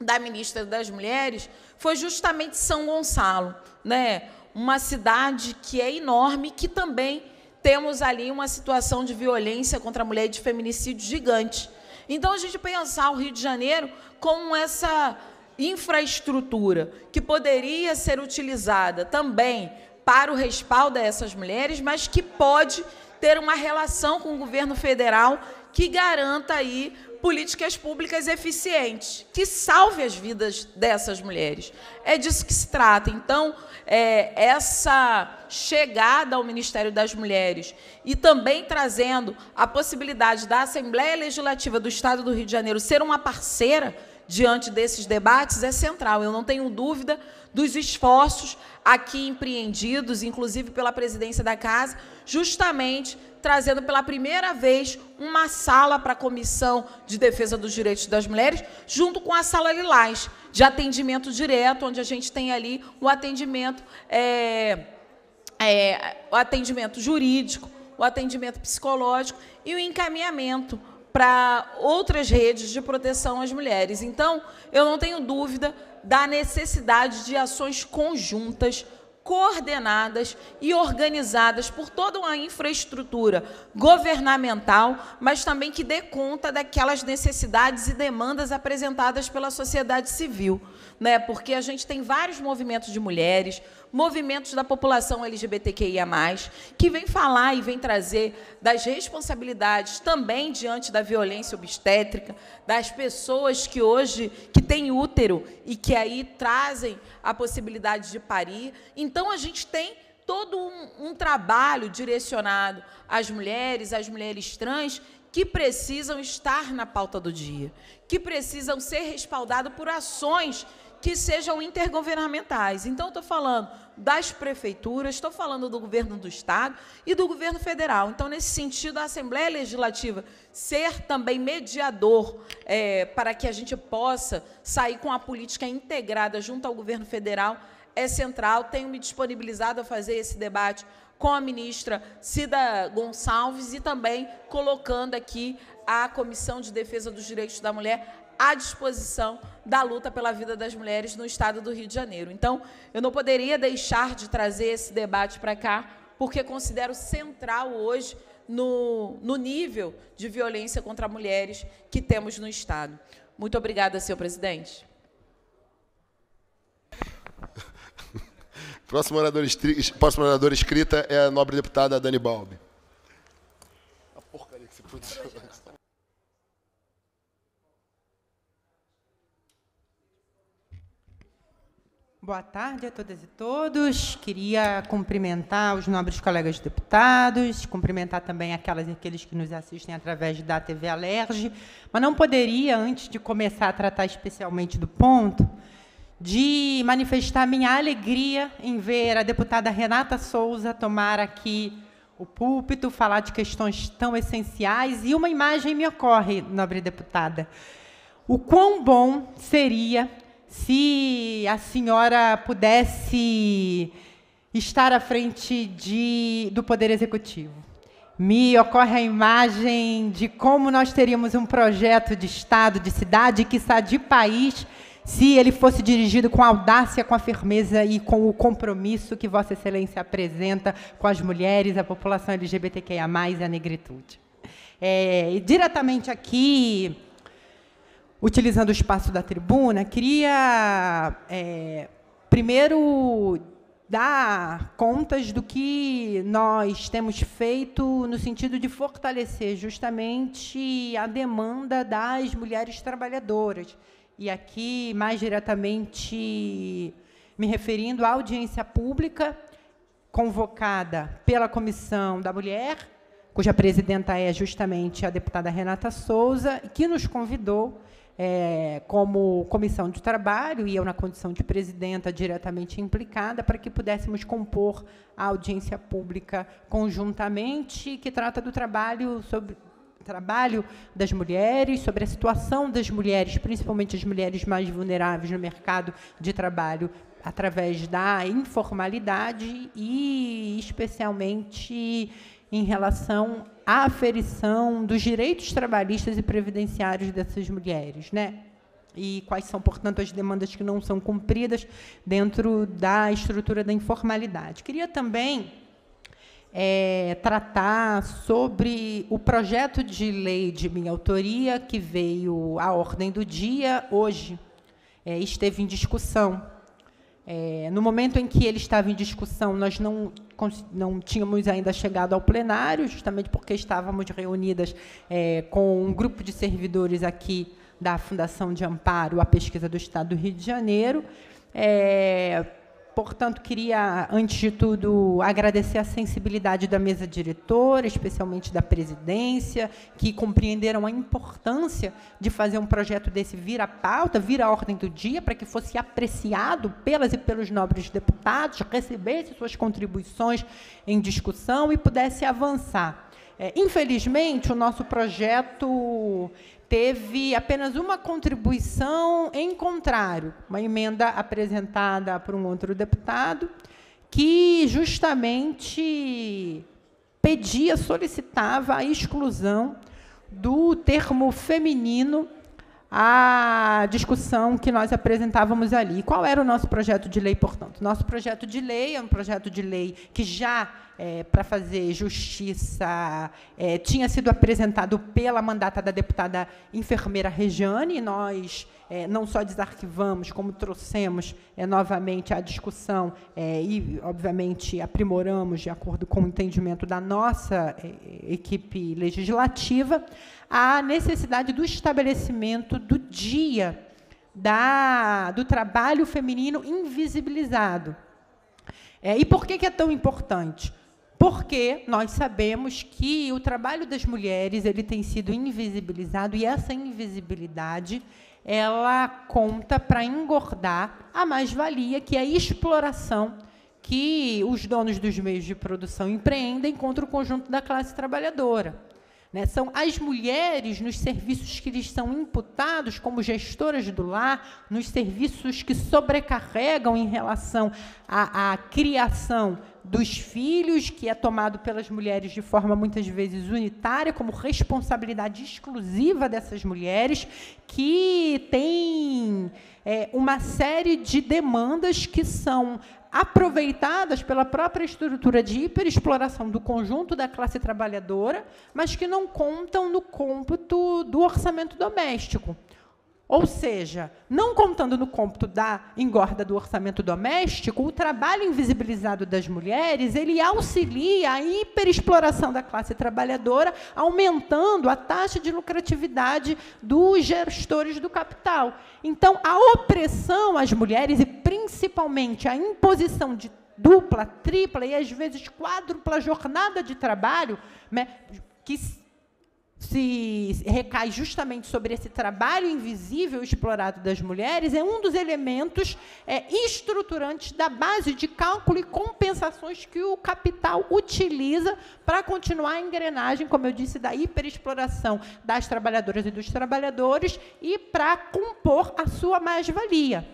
da ministra das Mulheres foi justamente São Gonçalo, né? Uma cidade que é enorme, que também temos ali uma situação de violência contra a mulher e de feminicídio gigante. Então, a gente pensar o Rio de Janeiro como essa infraestrutura que poderia ser utilizada também para o respaldo a essas mulheres, mas que pode ter uma relação com o governo federal que garanta aí políticas públicas eficientes, que salve as vidas dessas mulheres. É disso que se trata. Então, é, essa chegada ao Ministério das Mulheres e também trazendo a possibilidade da Assembleia Legislativa do Estado do Rio de Janeiro ser uma parceira diante desses debates é central. Eu não tenho dúvida dos esforços aqui empreendidos, inclusive pela presidência da casa, justamente trazendo pela primeira vez uma sala para a Comissão de Defesa dos Direitos das Mulheres, junto com a Sala Lilás, de atendimento direto, onde a gente tem ali o atendimento, é, é, o atendimento jurídico, o atendimento psicológico e o encaminhamento para outras redes de proteção às mulheres. Então, eu não tenho dúvida da necessidade de ações conjuntas, coordenadas e organizadas por toda uma infraestrutura governamental, mas também que dê conta daquelas necessidades e demandas apresentadas pela sociedade civil, né? Porque a gente tem vários movimentos de mulheres, movimentos da população LGBTQIA, que vem falar e vem trazer das responsabilidades também diante da violência obstétrica, das pessoas que hoje que têm útero e que aí trazem a possibilidade de parir. Então a gente tem todo um, um trabalho direcionado às mulheres, às mulheres trans, que precisam estar na pauta do dia, que precisam ser respaldados por ações que sejam intergovernamentais. Então, estou falando das prefeituras, estou falando do governo do Estado e do governo federal. Então, nesse sentido, a Assembleia Legislativa ser também mediador é, para que a gente possa sair com a política integrada junto ao governo federal é central. Tenho me disponibilizado a fazer esse debate com a ministra Cida Gonçalves e também colocando aqui a Comissão de Defesa dos Direitos da Mulher à disposição da luta pela vida das mulheres no estado do Rio de Janeiro. Então, eu não poderia deixar de trazer esse debate para cá, porque considero central hoje no, no nível de violência contra mulheres que temos no estado. Muito obrigada, senhor presidente. Próximo orador, próximo orador escrita é a nobre deputada Dani Balbi. A porcaria que se produziu. Boa tarde a todas e todos. Queria cumprimentar os nobres colegas deputados, cumprimentar também aquelas e aqueles que nos assistem através da TV Alerge, mas não poderia, antes de começar a tratar especialmente do ponto, de manifestar minha alegria em ver a deputada Renata Souza tomar aqui o púlpito, falar de questões tão essenciais, e uma imagem me ocorre, nobre deputada. O quão bom seria se a senhora pudesse estar à frente de, do Poder Executivo, me ocorre a imagem de como nós teríamos um projeto de Estado, de cidade, que está de país, se ele fosse dirigido com audácia, com a firmeza e com o compromisso que Vossa Excelência apresenta com as mulheres, a população LGBTQIA, e a negritude. É, diretamente aqui, utilizando o espaço da tribuna, queria é, primeiro dar contas do que nós temos feito no sentido de fortalecer justamente a demanda das mulheres trabalhadoras. E aqui, mais diretamente, me referindo à audiência pública convocada pela Comissão da Mulher, cuja presidenta é justamente a deputada Renata Souza, que nos convidou é, como comissão de trabalho e eu, na condição de presidenta, diretamente implicada, para que pudéssemos compor a audiência pública conjuntamente, que trata do trabalho sobre trabalho das mulheres, sobre a situação das mulheres, principalmente as mulheres mais vulneráveis no mercado de trabalho, através da informalidade e, especialmente, em relação a aferição dos direitos trabalhistas e previdenciários dessas mulheres, né? E quais são, portanto, as demandas que não são cumpridas dentro da estrutura da informalidade. Queria também é, tratar sobre o projeto de lei de minha autoria que veio à ordem do dia hoje, é, esteve em discussão. É, no momento em que ele estava em discussão, nós não não tínhamos ainda chegado ao plenário, justamente porque estávamos reunidas é, com um grupo de servidores aqui da Fundação de Amparo à Pesquisa do Estado do Rio de Janeiro. É, Portanto, queria, antes de tudo, agradecer a sensibilidade da mesa diretora, especialmente da presidência, que compreenderam a importância de fazer um projeto desse vir à pauta, vir à ordem do dia, para que fosse apreciado pelas e pelos nobres deputados, recebesse suas contribuições em discussão e pudesse avançar. É, infelizmente, o nosso projeto teve apenas uma contribuição em contrário, uma emenda apresentada por um outro deputado, que justamente pedia, solicitava a exclusão do termo feminino a discussão que nós apresentávamos ali. Qual era o nosso projeto de lei, portanto? Nosso projeto de lei é um projeto de lei que já, é, para fazer justiça, é, tinha sido apresentado pela mandata da deputada enfermeira Regiane, e nós é, não só desarquivamos, como trouxemos é, novamente à discussão é, e, obviamente, aprimoramos de acordo com o entendimento da nossa é, equipe legislativa, a necessidade do estabelecimento do dia da, do trabalho feminino invisibilizado. É, e por que, que é tão importante? porque nós sabemos que o trabalho das mulheres ele tem sido invisibilizado e essa invisibilidade ela conta para engordar a mais-valia, que é a exploração que os donos dos meios de produção empreendem contra o conjunto da classe trabalhadora. Né? São as mulheres nos serviços que lhes são imputados como gestoras do lar, nos serviços que sobrecarregam em relação à, à criação dos filhos, que é tomado pelas mulheres de forma muitas vezes unitária, como responsabilidade exclusiva dessas mulheres, que tem é, uma série de demandas que são aproveitadas pela própria estrutura de hiperexploração do conjunto da classe trabalhadora, mas que não contam no cômputo do orçamento doméstico. Ou seja, não contando no cômputo da engorda do orçamento doméstico, o trabalho invisibilizado das mulheres, ele auxilia a hiperexploração da classe trabalhadora, aumentando a taxa de lucratividade dos gestores do capital. Então, a opressão às mulheres e principalmente a imposição de dupla, tripla e às vezes quádrupla jornada de trabalho, né, que se recai justamente sobre esse trabalho invisível explorado das mulheres, é um dos elementos é, estruturantes da base de cálculo e compensações que o capital utiliza para continuar a engrenagem, como eu disse, da hiperexploração das trabalhadoras e dos trabalhadores e para compor a sua mais-valia.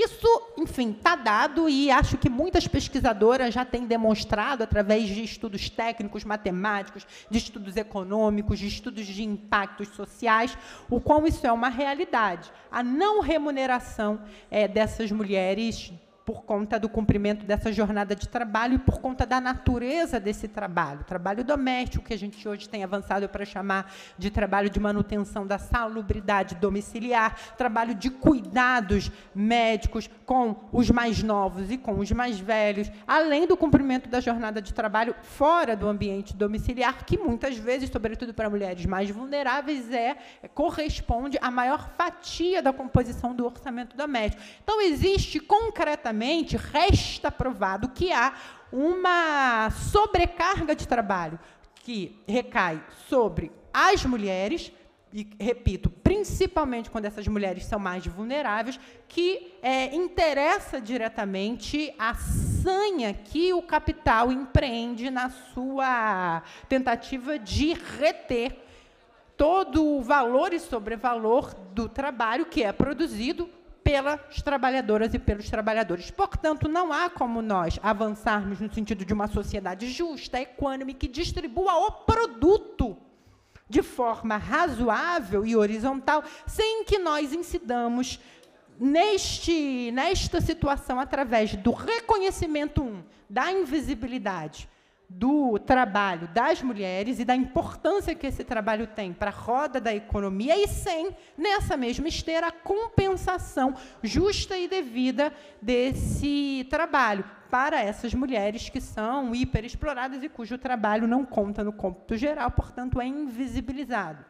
Isso, enfim, está dado e acho que muitas pesquisadoras já têm demonstrado, através de estudos técnicos, matemáticos, de estudos econômicos, de estudos de impactos sociais, o quão isso é uma realidade. A não remuneração é, dessas mulheres por conta do cumprimento dessa jornada de trabalho e por conta da natureza desse trabalho, trabalho doméstico que a gente hoje tem avançado para chamar de trabalho de manutenção da salubridade domiciliar, trabalho de cuidados médicos com os mais novos e com os mais velhos, além do cumprimento da jornada de trabalho fora do ambiente domiciliar, que muitas vezes, sobretudo para mulheres mais vulneráveis, é, é corresponde à maior fatia da composição do orçamento doméstico. Então existe concretamente obviamente, resta provado que há uma sobrecarga de trabalho que recai sobre as mulheres, e repito, principalmente quando essas mulheres são mais vulneráveis, que é, interessa diretamente a sanha que o capital empreende na sua tentativa de reter todo o valor e sobrevalor do trabalho que é produzido pelas trabalhadoras e pelos trabalhadores. Portanto, não há como nós avançarmos no sentido de uma sociedade justa, equânime, que distribua o produto de forma razoável e horizontal, sem que nós incidamos neste, nesta situação através do reconhecimento um, da invisibilidade do trabalho das mulheres e da importância que esse trabalho tem para a roda da economia e sem, nessa mesma esteira, a compensação justa e devida desse trabalho para essas mulheres que são hiperexploradas e cujo trabalho não conta no cômputo geral, portanto, é invisibilizado.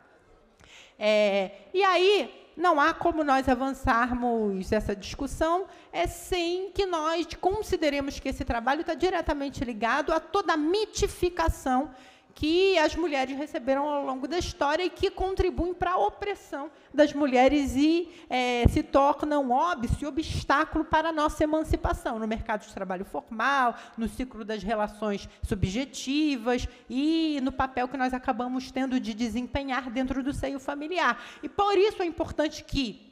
É, e aí, não há como nós avançarmos essa discussão é sem que nós consideremos que esse trabalho está diretamente ligado a toda a mitificação que as mulheres receberam ao longo da história e que contribuem para a opressão das mulheres e é, se tornam óbvio obstáculo para a nossa emancipação no mercado de trabalho formal, no ciclo das relações subjetivas e no papel que nós acabamos tendo de desempenhar dentro do seio familiar. E por isso é importante que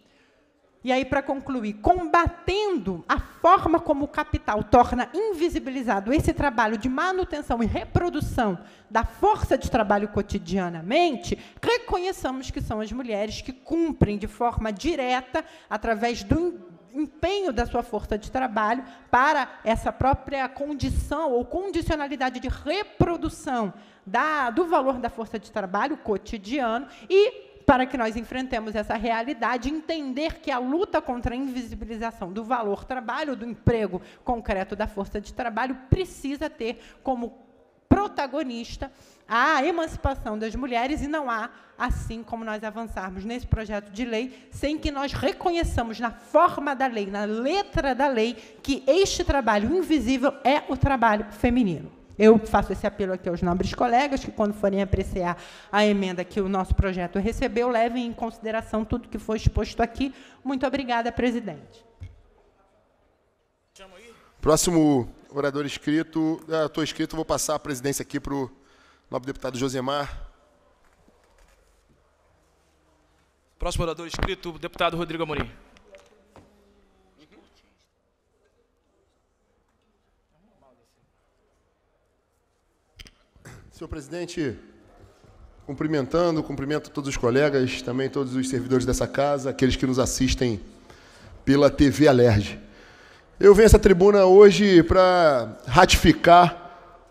e aí, para concluir, combatendo a forma como o capital torna invisibilizado esse trabalho de manutenção e reprodução da força de trabalho cotidianamente, reconheçamos que são as mulheres que cumprem de forma direta, através do empenho da sua força de trabalho para essa própria condição ou condicionalidade de reprodução da, do valor da força de trabalho cotidiano e para que nós enfrentemos essa realidade, entender que a luta contra a invisibilização do valor trabalho, do emprego concreto da força de trabalho, precisa ter como protagonista a emancipação das mulheres e não há assim como nós avançarmos nesse projeto de lei sem que nós reconheçamos na forma da lei, na letra da lei, que este trabalho invisível é o trabalho feminino. Eu faço esse apelo aqui aos nobres colegas que, quando forem apreciar a emenda que o nosso projeto recebeu, levem em consideração tudo que foi exposto aqui. Muito obrigada, presidente. Próximo orador inscrito. Estou ah, escrito. inscrito, vou passar a presidência aqui para o nobre deputado Josemar. Próximo orador inscrito, deputado Rodrigo Amorim. Senhor presidente, cumprimentando, cumprimento todos os colegas, também todos os servidores dessa casa, aqueles que nos assistem pela TV Alerj. Eu venho a essa tribuna hoje para ratificar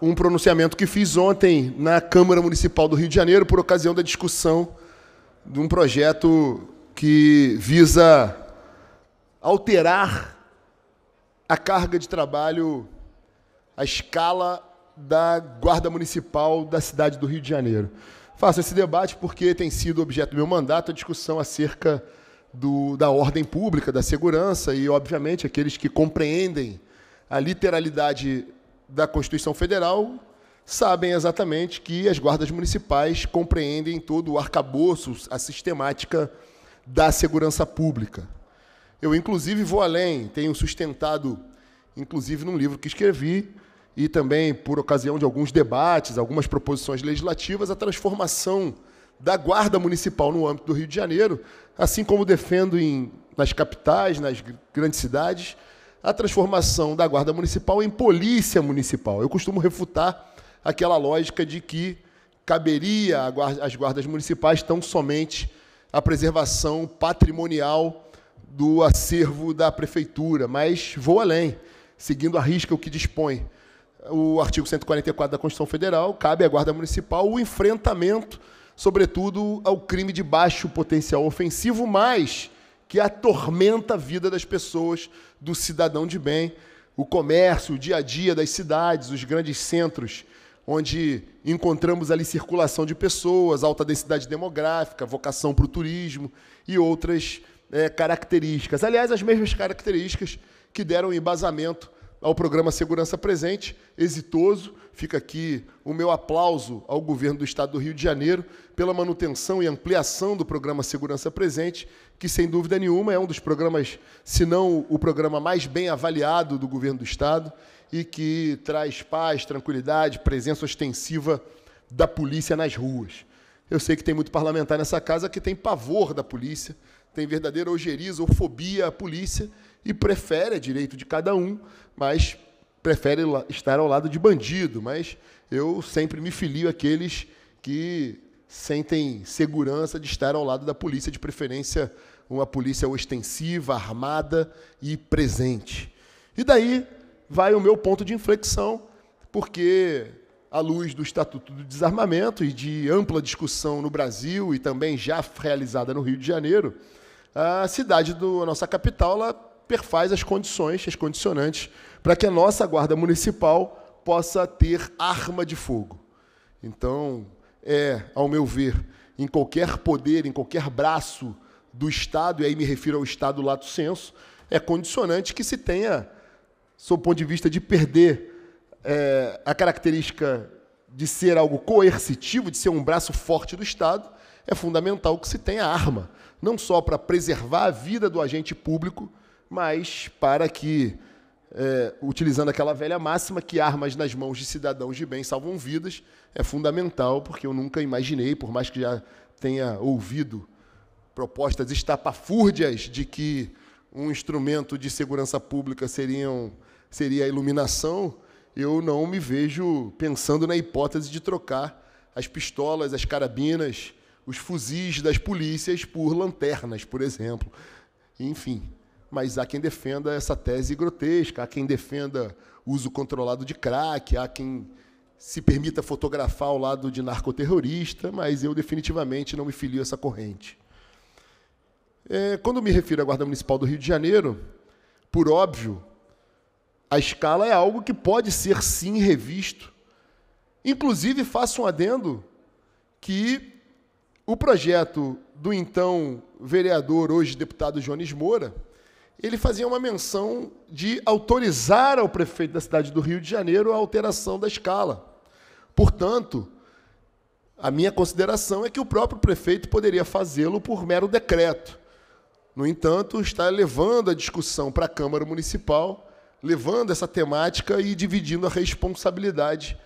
um pronunciamento que fiz ontem na Câmara Municipal do Rio de Janeiro por ocasião da discussão de um projeto que visa alterar a carga de trabalho, a escala da Guarda Municipal da cidade do Rio de Janeiro. Faço esse debate porque tem sido objeto do meu mandato a discussão acerca do, da ordem pública, da segurança, e, obviamente, aqueles que compreendem a literalidade da Constituição Federal sabem exatamente que as guardas municipais compreendem todo o arcabouço, a sistemática da segurança pública. Eu, inclusive, vou além, tenho sustentado, inclusive num livro que escrevi, e também por ocasião de alguns debates, algumas proposições legislativas, a transformação da Guarda Municipal no âmbito do Rio de Janeiro, assim como defendo em, nas capitais, nas grandes cidades, a transformação da Guarda Municipal em Polícia Municipal. Eu costumo refutar aquela lógica de que caberia às guardas municipais tão somente a preservação patrimonial do acervo da prefeitura, mas vou além, seguindo a risca o que dispõe o artigo 144 da Constituição Federal, cabe à Guarda Municipal o enfrentamento, sobretudo, ao crime de baixo potencial ofensivo, mas que atormenta a vida das pessoas, do cidadão de bem, o comércio, o dia a dia das cidades, os grandes centros, onde encontramos ali circulação de pessoas, alta densidade demográfica, vocação para o turismo e outras é, características. Aliás, as mesmas características que deram embasamento ao programa Segurança Presente, exitoso. Fica aqui o meu aplauso ao governo do estado do Rio de Janeiro pela manutenção e ampliação do programa Segurança Presente, que sem dúvida nenhuma é um dos programas, se não o programa mais bem avaliado do governo do estado e que traz paz, tranquilidade, presença ostensiva da polícia nas ruas. Eu sei que tem muito parlamentar nessa casa que tem pavor da polícia, tem verdadeira ojeriza ou fobia à polícia e prefere, é direito de cada um, mas prefere estar ao lado de bandido. Mas eu sempre me filio àqueles que sentem segurança de estar ao lado da polícia, de preferência uma polícia ostensiva, armada e presente. E daí vai o meu ponto de inflexão, porque à luz do Estatuto do Desarmamento e de ampla discussão no Brasil e também já realizada no Rio de Janeiro, a cidade do a nossa capital ela perfaz as condições, as condicionantes, para que a nossa guarda municipal possa ter arma de fogo. Então, é, ao meu ver, em qualquer poder, em qualquer braço do Estado, e aí me refiro ao Estado lato senso, é condicionante que se tenha, sob o ponto de vista de perder é, a característica de ser algo coercitivo, de ser um braço forte do Estado, é fundamental que se tenha arma, não só para preservar a vida do agente público, mas para que, é, utilizando aquela velha máxima que armas nas mãos de cidadãos de bem salvam vidas, é fundamental, porque eu nunca imaginei, por mais que já tenha ouvido propostas estapafúrdias de que um instrumento de segurança pública seriam, seria a iluminação, eu não me vejo pensando na hipótese de trocar as pistolas, as carabinas, os fuzis das polícias por lanternas, por exemplo. Enfim, mas há quem defenda essa tese grotesca, há quem defenda uso controlado de crack, há quem se permita fotografar ao lado de narcoterrorista, mas eu definitivamente não me filio a essa corrente. É, quando me refiro à Guarda Municipal do Rio de Janeiro, por óbvio, a escala é algo que pode ser sim revisto. Inclusive, faço um adendo que o projeto do então vereador, hoje deputado Jones Moura, ele fazia uma menção de autorizar ao prefeito da cidade do Rio de Janeiro a alteração da escala. Portanto, a minha consideração é que o próprio prefeito poderia fazê-lo por mero decreto. No entanto, está levando a discussão para a Câmara Municipal, levando essa temática e dividindo a responsabilidade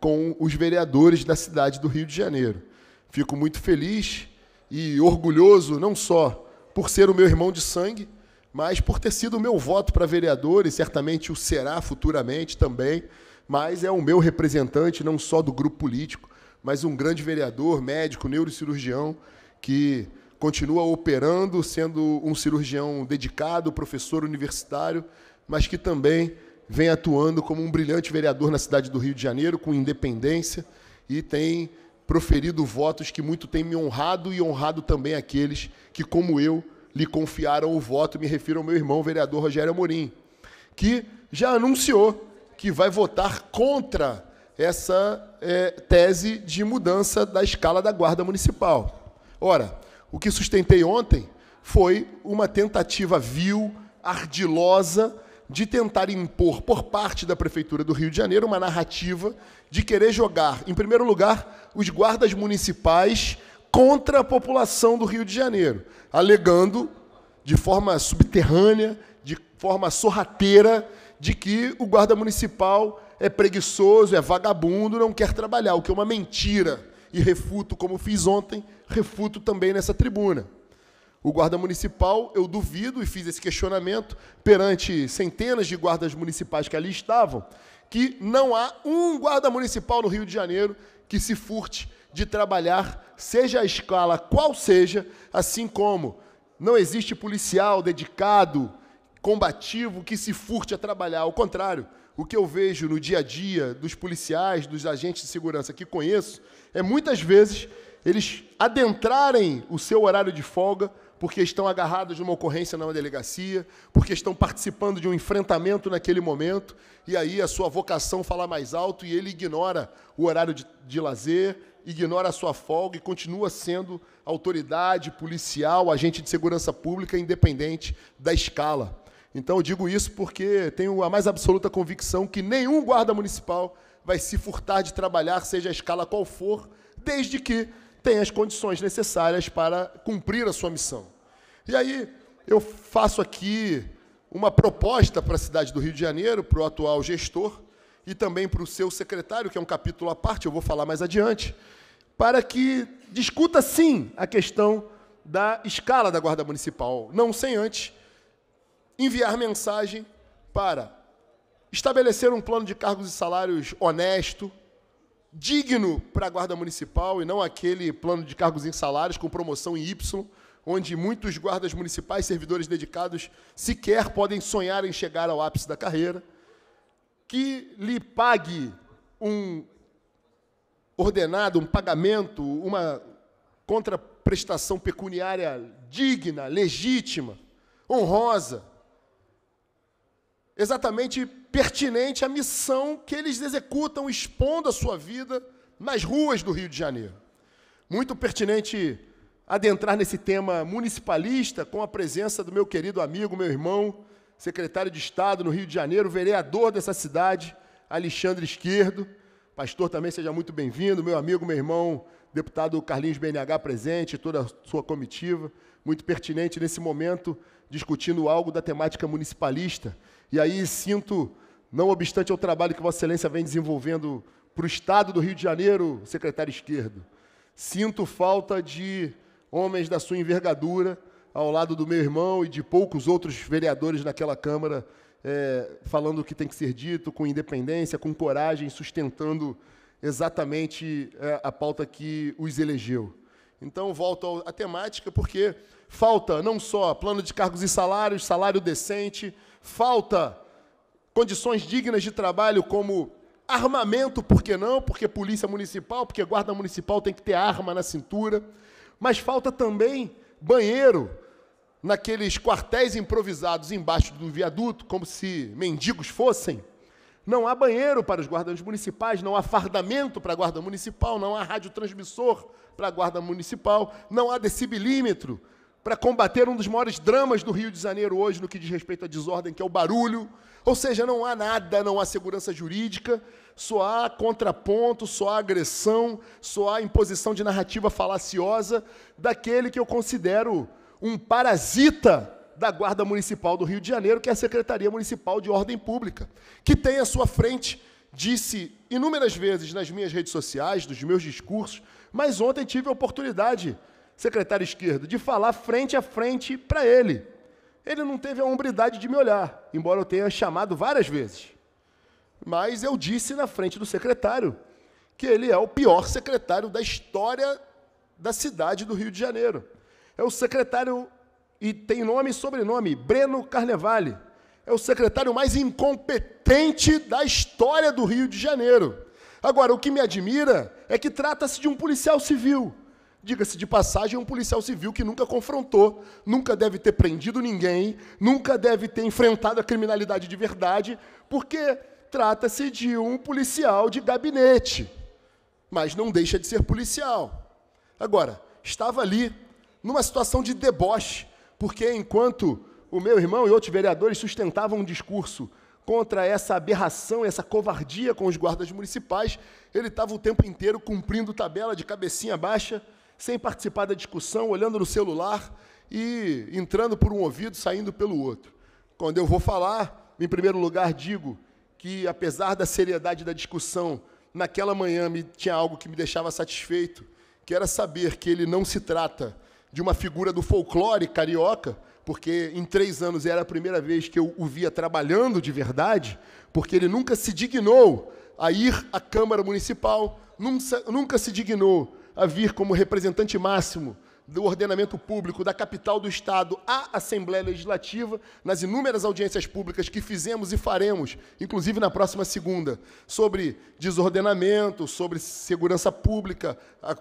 com os vereadores da cidade do Rio de Janeiro. Fico muito feliz e orgulhoso, não só por ser o meu irmão de sangue, mas por ter sido o meu voto para vereador, e certamente o será futuramente também, mas é o meu representante, não só do grupo político, mas um grande vereador, médico, neurocirurgião, que continua operando, sendo um cirurgião dedicado, professor universitário, mas que também vem atuando como um brilhante vereador na cidade do Rio de Janeiro, com independência, e tem proferido votos que muito tem me honrado e honrado também aqueles que, como eu, lhe confiaram o voto, me refiro ao meu irmão, vereador Rogério Amorim, que já anunciou que vai votar contra essa é, tese de mudança da escala da Guarda Municipal. Ora, o que sustentei ontem foi uma tentativa vil, ardilosa, de tentar impor por parte da Prefeitura do Rio de Janeiro uma narrativa de querer jogar, em primeiro lugar, os guardas municipais contra a população do Rio de Janeiro alegando de forma subterrânea, de forma sorrateira, de que o guarda municipal é preguiçoso, é vagabundo, não quer trabalhar, o que é uma mentira. E refuto, como fiz ontem, refuto também nessa tribuna. O guarda municipal, eu duvido, e fiz esse questionamento perante centenas de guardas municipais que ali estavam, que não há um guarda municipal no Rio de Janeiro que se furte de trabalhar, seja a escala qual seja, assim como não existe policial dedicado, combativo, que se furte a trabalhar. Ao contrário, o que eu vejo no dia a dia dos policiais, dos agentes de segurança que conheço, é muitas vezes eles adentrarem o seu horário de folga porque estão agarrados de uma ocorrência numa delegacia, porque estão participando de um enfrentamento naquele momento, e aí a sua vocação fala mais alto e ele ignora o horário de, de lazer, ignora a sua folga e continua sendo autoridade policial, agente de segurança pública, independente da escala. Então eu digo isso porque tenho a mais absoluta convicção que nenhum guarda municipal vai se furtar de trabalhar, seja a escala qual for, desde que tenha as condições necessárias para cumprir a sua missão. E aí eu faço aqui uma proposta para a cidade do Rio de Janeiro, para o atual gestor e também para o seu secretário, que é um capítulo à parte, eu vou falar mais adiante, para que discuta sim a questão da escala da Guarda Municipal, não sem antes enviar mensagem para estabelecer um plano de cargos e salários honesto, digno para a Guarda Municipal e não aquele plano de cargos e salários com promoção em Y, onde muitos guardas municipais, servidores dedicados, sequer podem sonhar em chegar ao ápice da carreira, que lhe pague um ordenado um pagamento, uma contraprestação pecuniária digna, legítima, honrosa, exatamente pertinente à missão que eles executam expondo a sua vida nas ruas do Rio de Janeiro. Muito pertinente adentrar nesse tema municipalista com a presença do meu querido amigo, meu irmão, secretário de Estado no Rio de Janeiro, vereador dessa cidade, Alexandre Esquerdo, Pastor, também seja muito bem-vindo, meu amigo, meu irmão, deputado Carlinhos BNH presente, toda a sua comitiva, muito pertinente nesse momento, discutindo algo da temática municipalista. E aí sinto, não obstante o trabalho que Vossa Excelência vem desenvolvendo para o Estado do Rio de Janeiro, secretário esquerdo, sinto falta de homens da sua envergadura ao lado do meu irmão e de poucos outros vereadores naquela Câmara é, falando o que tem que ser dito, com independência, com coragem, sustentando exatamente é, a pauta que os elegeu. Então, volto à temática, porque falta não só plano de cargos e salários, salário decente, falta condições dignas de trabalho, como armamento, por que não? Porque polícia municipal, porque guarda municipal tem que ter arma na cintura, mas falta também banheiro, naqueles quartéis improvisados embaixo do viaduto, como se mendigos fossem. Não há banheiro para os guardas municipais, não há fardamento para a guarda municipal, não há radiotransmissor para a guarda municipal, não há decibilímetro para combater um dos maiores dramas do Rio de Janeiro hoje no que diz respeito à desordem, que é o barulho. Ou seja, não há nada, não há segurança jurídica, só há contraponto, só há agressão, só há imposição de narrativa falaciosa daquele que eu considero um parasita da Guarda Municipal do Rio de Janeiro, que é a Secretaria Municipal de Ordem Pública, que tem à sua frente, disse inúmeras vezes nas minhas redes sociais, nos meus discursos, mas ontem tive a oportunidade, secretário esquerdo, de falar frente a frente para ele. Ele não teve a hombridade de me olhar, embora eu tenha chamado várias vezes. Mas eu disse na frente do secretário que ele é o pior secretário da história da cidade do Rio de Janeiro é o secretário, e tem nome e sobrenome, Breno Carnevale. É o secretário mais incompetente da história do Rio de Janeiro. Agora, o que me admira é que trata-se de um policial civil. Diga-se de passagem, um policial civil que nunca confrontou, nunca deve ter prendido ninguém, nunca deve ter enfrentado a criminalidade de verdade, porque trata-se de um policial de gabinete, mas não deixa de ser policial. Agora, estava ali numa situação de deboche, porque enquanto o meu irmão e outros vereadores sustentavam um discurso contra essa aberração, essa covardia com os guardas municipais, ele estava o tempo inteiro cumprindo tabela de cabecinha baixa, sem participar da discussão, olhando no celular e entrando por um ouvido, saindo pelo outro. Quando eu vou falar, em primeiro lugar digo que, apesar da seriedade da discussão, naquela manhã me, tinha algo que me deixava satisfeito, que era saber que ele não se trata de uma figura do folclore carioca, porque em três anos era a primeira vez que eu o via trabalhando de verdade, porque ele nunca se dignou a ir à Câmara Municipal, nunca, se dignou a vir como representante máximo do ordenamento público da capital do Estado à Assembleia Legislativa, nas inúmeras audiências públicas que fizemos e faremos, inclusive na próxima segunda, sobre desordenamento, sobre segurança pública,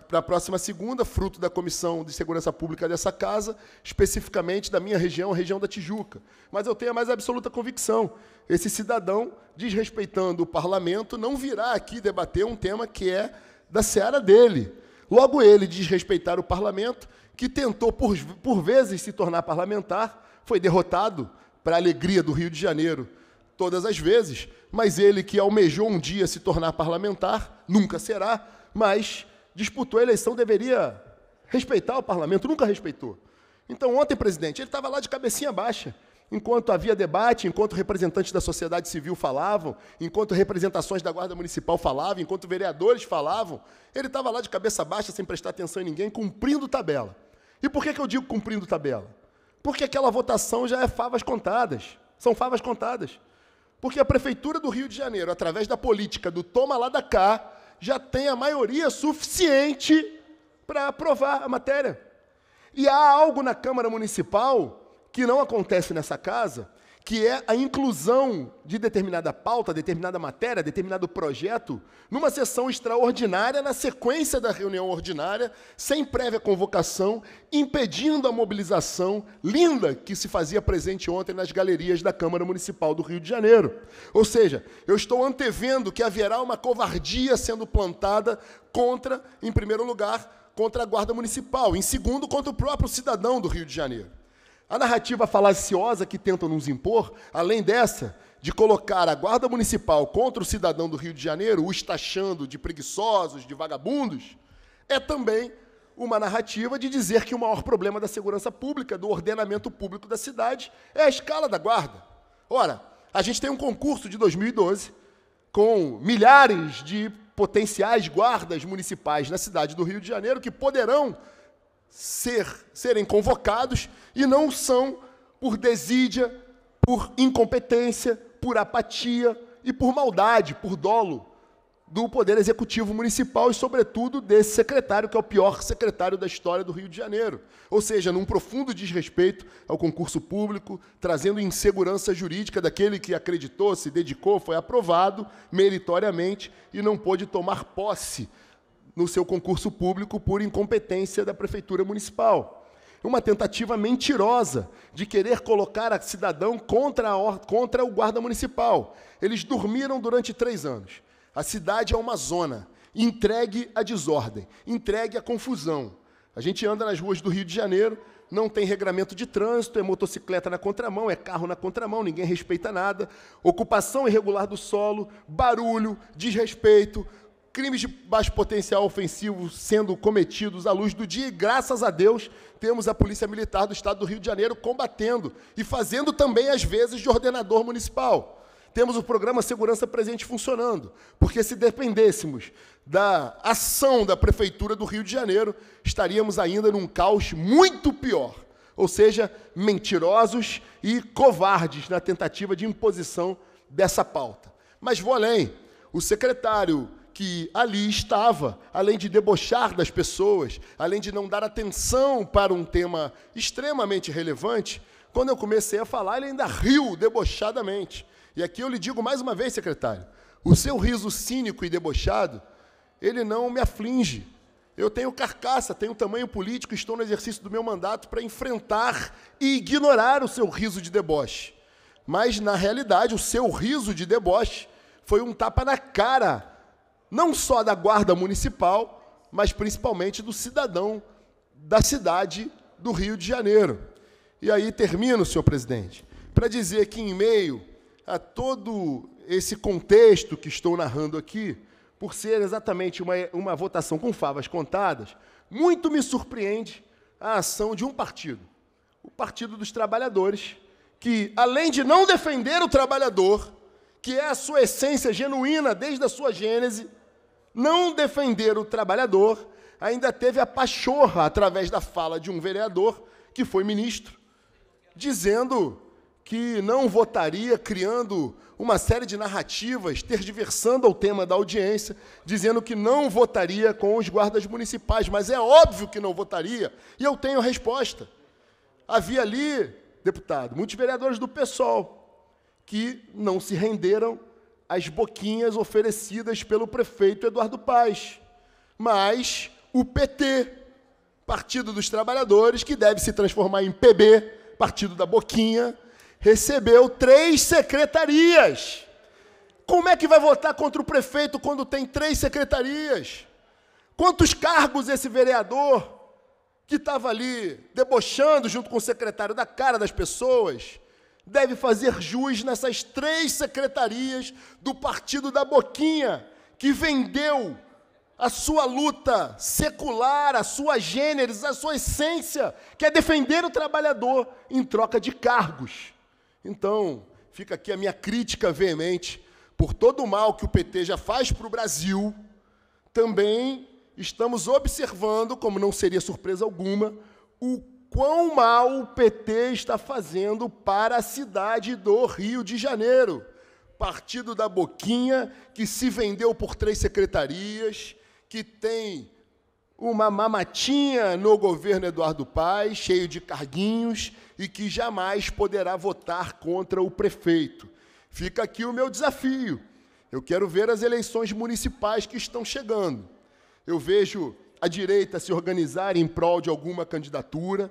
para a próxima segunda, fruto da Comissão de Segurança Pública dessa casa, especificamente da minha região, a região da Tijuca. Mas eu tenho a mais absoluta convicção: esse cidadão, desrespeitando o parlamento, não virá aqui debater um tema que é da seara dele Logo ele desrespeitar o parlamento, que tentou por, por vezes se tornar parlamentar, foi derrotado, para a alegria do Rio de Janeiro, todas as vezes, mas ele que almejou um dia se tornar parlamentar, nunca será, mas disputou a eleição, deveria respeitar o parlamento, nunca respeitou. Então, ontem, presidente, ele estava lá de cabecinha baixa, Enquanto havia debate, enquanto representantes da sociedade civil falavam, enquanto representações da Guarda Municipal falavam, enquanto vereadores falavam, ele estava lá de cabeça baixa, sem prestar atenção em ninguém, cumprindo tabela. E por que, que eu digo cumprindo tabela? Porque aquela votação já é favas contadas. São favas contadas. Porque a Prefeitura do Rio de Janeiro, através da política do toma lá da cá, já tem a maioria suficiente para aprovar a matéria. E há algo na Câmara Municipal que não acontece nessa casa, que é a inclusão de determinada pauta, determinada matéria, determinado projeto, numa sessão extraordinária, na sequência da reunião ordinária, sem prévia convocação, impedindo a mobilização linda que se fazia presente ontem nas galerias da Câmara Municipal do Rio de Janeiro. Ou seja, eu estou antevendo que haverá uma covardia sendo plantada contra, em primeiro lugar, contra a Guarda Municipal, em segundo, contra o próprio cidadão do Rio de Janeiro. A narrativa falaciosa que tentam nos impor, além dessa, de colocar a guarda municipal contra o cidadão do Rio de Janeiro, os taxando de preguiçosos, de vagabundos, é também uma narrativa de dizer que o maior problema da segurança pública, do ordenamento público da cidade, é a escala da guarda. Ora, a gente tem um concurso de 2012 com milhares de potenciais guardas municipais na cidade do Rio de Janeiro que poderão ser, serem convocados e não são por desídia, por incompetência, por apatia e por maldade, por dolo do Poder Executivo Municipal e, sobretudo, desse secretário, que é o pior secretário da história do Rio de Janeiro. Ou seja, num profundo desrespeito ao concurso público, trazendo insegurança jurídica daquele que acreditou, se dedicou, foi aprovado meritoriamente e não pôde tomar posse no seu concurso público por incompetência da prefeitura municipal. Uma tentativa mentirosa de querer colocar a cidadão contra, a, contra o guarda municipal. Eles dormiram durante três anos. A cidade é uma zona entregue à desordem, entregue à confusão. A gente anda nas ruas do Rio de Janeiro, não tem regramento de trânsito, é motocicleta na contramão, é carro na contramão, ninguém respeita nada, ocupação irregular do solo, barulho, desrespeito, crimes de baixo potencial ofensivo sendo cometidos à luz do dia, e graças a Deus temos a Polícia Militar do Estado do Rio de Janeiro combatendo e fazendo também, às vezes, de ordenador municipal. Temos o programa Segurança Presente funcionando, porque se dependêssemos da ação da Prefeitura do Rio de Janeiro, estaríamos ainda num caos muito pior. Ou seja, mentirosos e covardes na tentativa de imposição dessa pauta. Mas vou além. O secretário que ali estava, além de debochar das pessoas, além de não dar atenção para um tema extremamente relevante, quando eu comecei a falar, ele ainda riu debochadamente. E aqui eu lhe digo mais uma vez, secretário, o seu riso cínico e debochado, ele não me aflinge. Eu tenho carcaça, tenho tamanho político, estou no exercício do meu mandato para enfrentar e ignorar o seu riso de deboche. Mas, na realidade, o seu riso de deboche foi um tapa na cara não só da guarda municipal, mas principalmente do cidadão da cidade do Rio de Janeiro. E aí termino, senhor presidente, para dizer que, em meio a todo esse contexto que estou narrando aqui, por ser exatamente uma, uma votação com favas contadas, muito me surpreende a ação de um partido, o Partido dos Trabalhadores, que, além de não defender o trabalhador, que é a sua essência genuína desde a sua gênese, não defender o trabalhador, ainda teve a pachorra através da fala de um vereador, que foi ministro, dizendo que não votaria, criando uma série de narrativas, tergiversando ao tema da audiência, dizendo que não votaria com os guardas municipais, mas é óbvio que não votaria, e eu tenho resposta. Havia ali, deputado, muitos vereadores do PSOL que não se renderam as boquinhas oferecidas pelo prefeito Eduardo Paes, mas o PT, Partido dos Trabalhadores, que deve se transformar em PB, Partido da Boquinha, recebeu três secretarias. Como é que vai votar contra o prefeito quando tem três secretarias? Quantos cargos esse vereador que estava ali debochando junto com o secretário da cara das pessoas deve fazer jus nessas três secretarias do partido da Boquinha, que vendeu a sua luta secular, a sua gêneres, a sua essência, que é defender o trabalhador em troca de cargos. Então, fica aqui a minha crítica veemente por todo o mal que o PT já faz para o Brasil, também estamos observando, como não seria surpresa alguma, o quão mal o PT está fazendo para a cidade do Rio de Janeiro. Partido da Boquinha, que se vendeu por três secretarias, que tem uma mamatinha no governo Eduardo Paes, cheio de carguinhos, e que jamais poderá votar contra o prefeito. Fica aqui o meu desafio. Eu quero ver as eleições municipais que estão chegando. Eu vejo a direita se organizar em prol de alguma candidatura,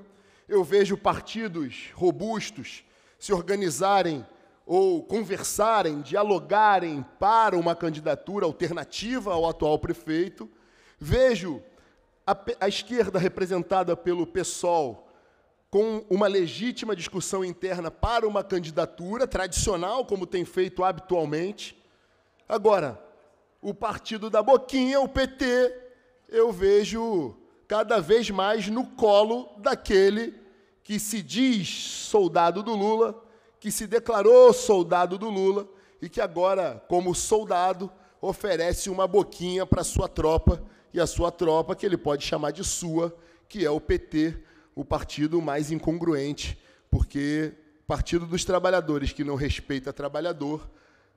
eu vejo partidos robustos se organizarem ou conversarem, dialogarem para uma candidatura alternativa ao atual prefeito, vejo a, a esquerda representada pelo PSOL com uma legítima discussão interna para uma candidatura tradicional, como tem feito habitualmente. Agora, o partido da Boquinha, o PT, eu vejo cada vez mais no colo daquele que se diz soldado do Lula, que se declarou soldado do Lula e que agora, como soldado, oferece uma boquinha para sua tropa e a sua tropa que ele pode chamar de sua, que é o PT, o partido mais incongruente, porque Partido dos Trabalhadores que não respeita trabalhador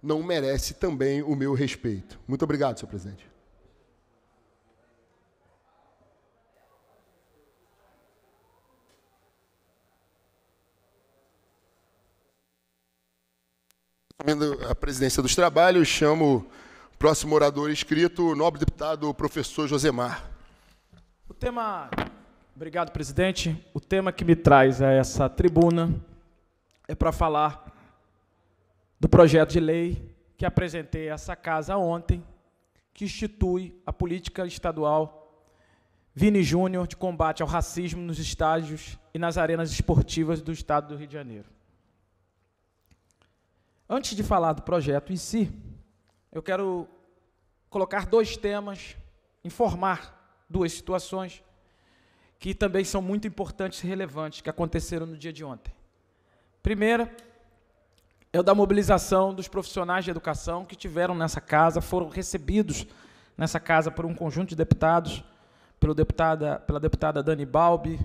não merece também o meu respeito. Muito obrigado, senhor presidente. Recomendo a presidência dos trabalhos, chamo o próximo orador inscrito, o nobre deputado professor Josemar. O tema, obrigado presidente, o tema que me traz a essa tribuna é para falar do projeto de lei que apresentei a essa casa ontem, que institui a política estadual Vini Júnior de combate ao racismo nos estádios e nas arenas esportivas do estado do Rio de Janeiro. Antes de falar do projeto em si, eu quero colocar dois temas, informar duas situações que também são muito importantes e relevantes que aconteceram no dia de ontem. Primeira é o da mobilização dos profissionais de educação que tiveram nessa casa, foram recebidos nessa casa por um conjunto de deputados, pelo deputada, pela deputada Dani Balbi,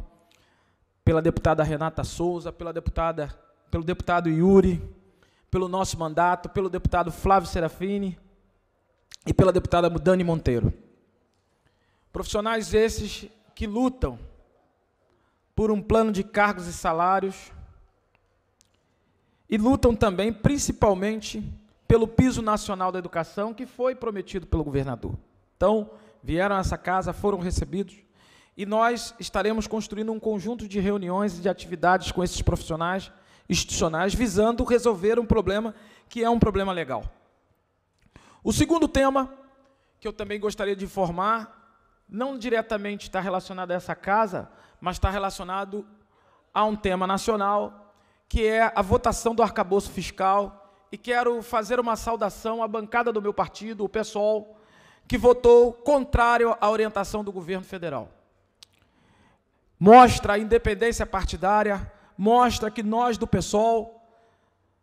pela deputada Renata Souza, pela deputada, pelo deputado Yuri, pelo nosso mandato, pelo deputado Flávio Serafini e pela deputada Dani Monteiro. Profissionais esses que lutam por um plano de cargos e salários e lutam também, principalmente, pelo piso nacional da educação que foi prometido pelo governador. Então, vieram a essa casa, foram recebidos e nós estaremos construindo um conjunto de reuniões e de atividades com esses profissionais institucionais visando resolver um problema que é um problema legal. O segundo tema que eu também gostaria de informar, não diretamente está relacionado a essa casa, mas está relacionado a um tema nacional, que é a votação do arcabouço fiscal. E quero fazer uma saudação à bancada do meu partido, o PSOL, que votou contrário à orientação do governo federal. Mostra a independência partidária, mostra que nós do PSOL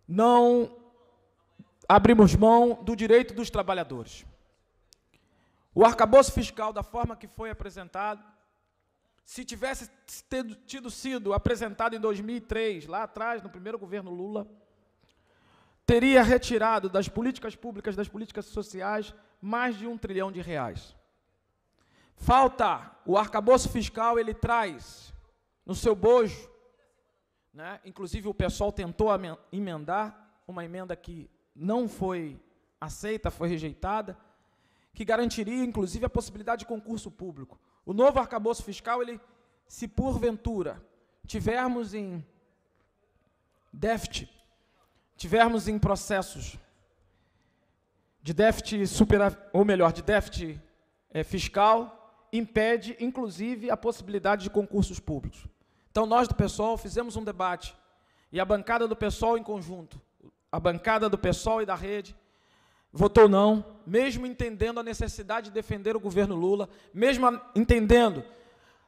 não abrimos mão do direito dos trabalhadores. O arcabouço fiscal, da forma que foi apresentado, se tivesse tido, sido apresentado em 2003, lá atrás, no primeiro governo Lula, teria retirado das políticas públicas, das políticas sociais, mais de um trilhão de reais. Falta, o arcabouço fiscal, ele traz no seu bojo né? Inclusive, o pessoal tentou emendar uma emenda que não foi aceita, foi rejeitada, que garantiria, inclusive, a possibilidade de concurso público. O novo arcabouço fiscal, ele, se porventura tivermos em déficit, tivermos em processos de déficit supera, ou melhor, de déficit é, fiscal, impede, inclusive, a possibilidade de concursos públicos. Então nós do pessoal fizemos um debate e a bancada do pessoal em conjunto, a bancada do pessoal e da rede votou não, mesmo entendendo a necessidade de defender o governo Lula, mesmo entendendo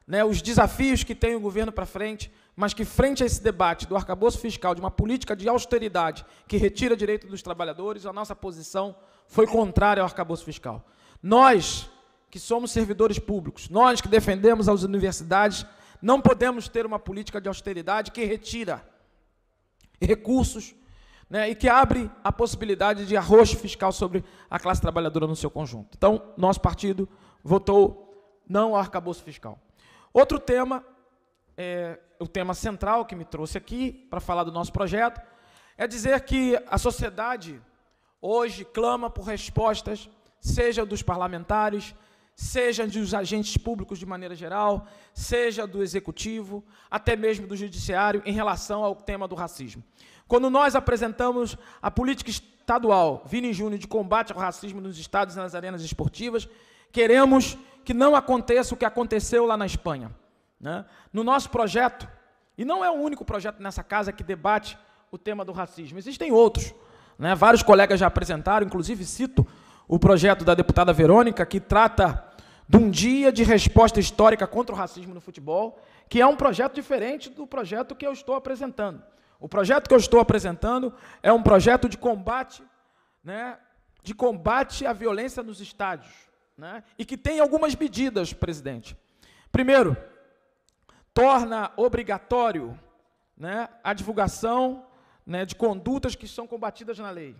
né, os desafios que tem o governo para frente, mas que frente a esse debate do arcabouço fiscal, de uma política de austeridade que retira direito dos trabalhadores, a nossa posição foi contrária ao arcabouço fiscal. Nós, que somos servidores públicos, nós que defendemos as universidades, não podemos ter uma política de austeridade que retira recursos né, e que abre a possibilidade de arroxo fiscal sobre a classe trabalhadora no seu conjunto. Então, nosso partido votou não ao arcabouço fiscal. Outro tema, é, o tema central que me trouxe aqui para falar do nosso projeto, é dizer que a sociedade hoje clama por respostas, seja dos parlamentares, seja dos agentes públicos de maneira geral, seja do executivo, até mesmo do judiciário, em relação ao tema do racismo. Quando nós apresentamos a política estadual Vini Júnior de combate ao racismo nos estados e nas arenas esportivas, queremos que não aconteça o que aconteceu lá na Espanha. Né? No nosso projeto, e não é o único projeto nessa casa que debate o tema do racismo, existem outros. Né? Vários colegas já apresentaram, inclusive cito o projeto da deputada Verônica, que trata de um dia de resposta histórica contra o racismo no futebol, que é um projeto diferente do projeto que eu estou apresentando. O projeto que eu estou apresentando é um projeto de combate, né, de combate à violência nos estádios, né, e que tem algumas medidas, presidente. Primeiro, torna obrigatório né, a divulgação né, de condutas que são combatidas na lei.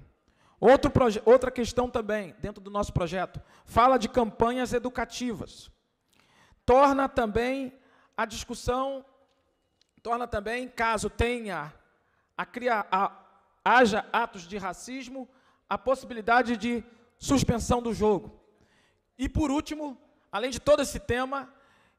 Outro outra questão também, dentro do nosso projeto, fala de campanhas educativas. Torna também a discussão, torna também, caso tenha, a criar, a, haja atos de racismo, a possibilidade de suspensão do jogo. E, por último, além de todo esse tema,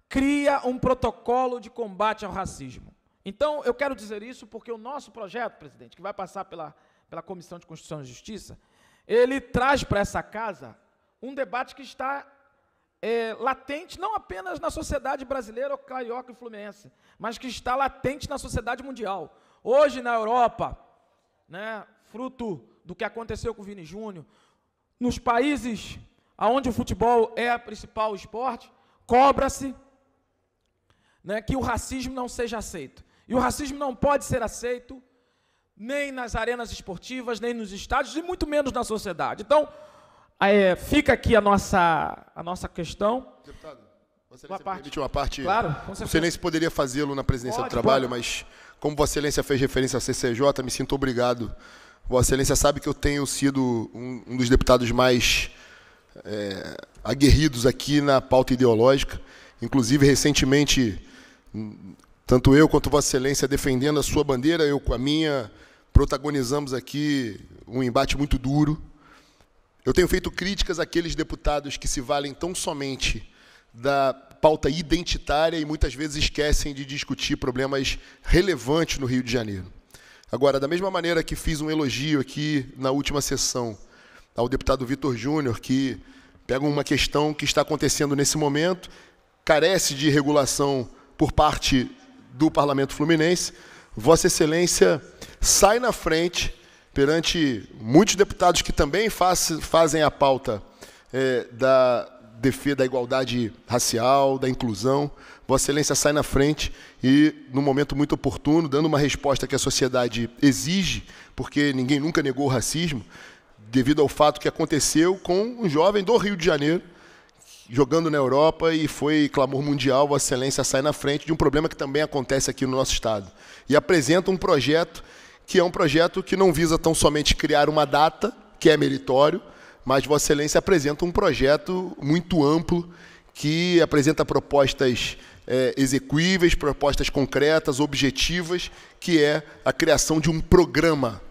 cria um protocolo de combate ao racismo. Então, eu quero dizer isso porque o nosso projeto, presidente, que vai passar pela pela Comissão de Constituição e Justiça, ele traz para essa casa um debate que está é, latente não apenas na sociedade brasileira, carioca e fluminense, mas que está latente na sociedade mundial. Hoje, na Europa, né, fruto do que aconteceu com o Vini Júnior, nos países onde o futebol é a principal esporte, cobra-se né, que o racismo não seja aceito. E o racismo não pode ser aceito nem nas arenas esportivas, nem nos estádios e muito menos na sociedade. Então, é, fica aqui a nossa, a nossa questão. Deputado, você Excelência parte. permite uma parte. Claro, com Vossa Excelência poderia fazê-lo na presidência Pode, do trabalho, mas como Vossa Excelência fez referência à CCJ, me sinto obrigado. Vossa Excelência sabe que eu tenho sido um, um dos deputados mais é, aguerridos aqui na pauta ideológica. Inclusive, recentemente, tanto eu quanto Vossa Excelência defendendo a sua bandeira, eu com a minha, protagonizamos aqui um embate muito duro. Eu tenho feito críticas àqueles deputados que se valem tão somente da pauta identitária e muitas vezes esquecem de discutir problemas relevantes no Rio de Janeiro. Agora, da mesma maneira que fiz um elogio aqui na última sessão ao deputado Vitor Júnior, que pega uma questão que está acontecendo nesse momento, carece de regulação por parte do Parlamento Fluminense, Vossa Excelência sai na frente perante muitos deputados que também faz, fazem a pauta é, da defesa da igualdade racial, da inclusão. Vossa Excelência sai na frente e, num momento muito oportuno, dando uma resposta que a sociedade exige, porque ninguém nunca negou o racismo, devido ao fato que aconteceu com um jovem do Rio de Janeiro, jogando na Europa e foi clamor mundial, Vossa Excelência sai na frente de um problema que também acontece aqui no nosso Estado. E apresenta um projeto que é um projeto que não visa tão somente criar uma data, que é meritório, mas Vossa Excelência apresenta um projeto muito amplo que apresenta propostas é, execuíveis, propostas concretas, objetivas, que é a criação de um programa.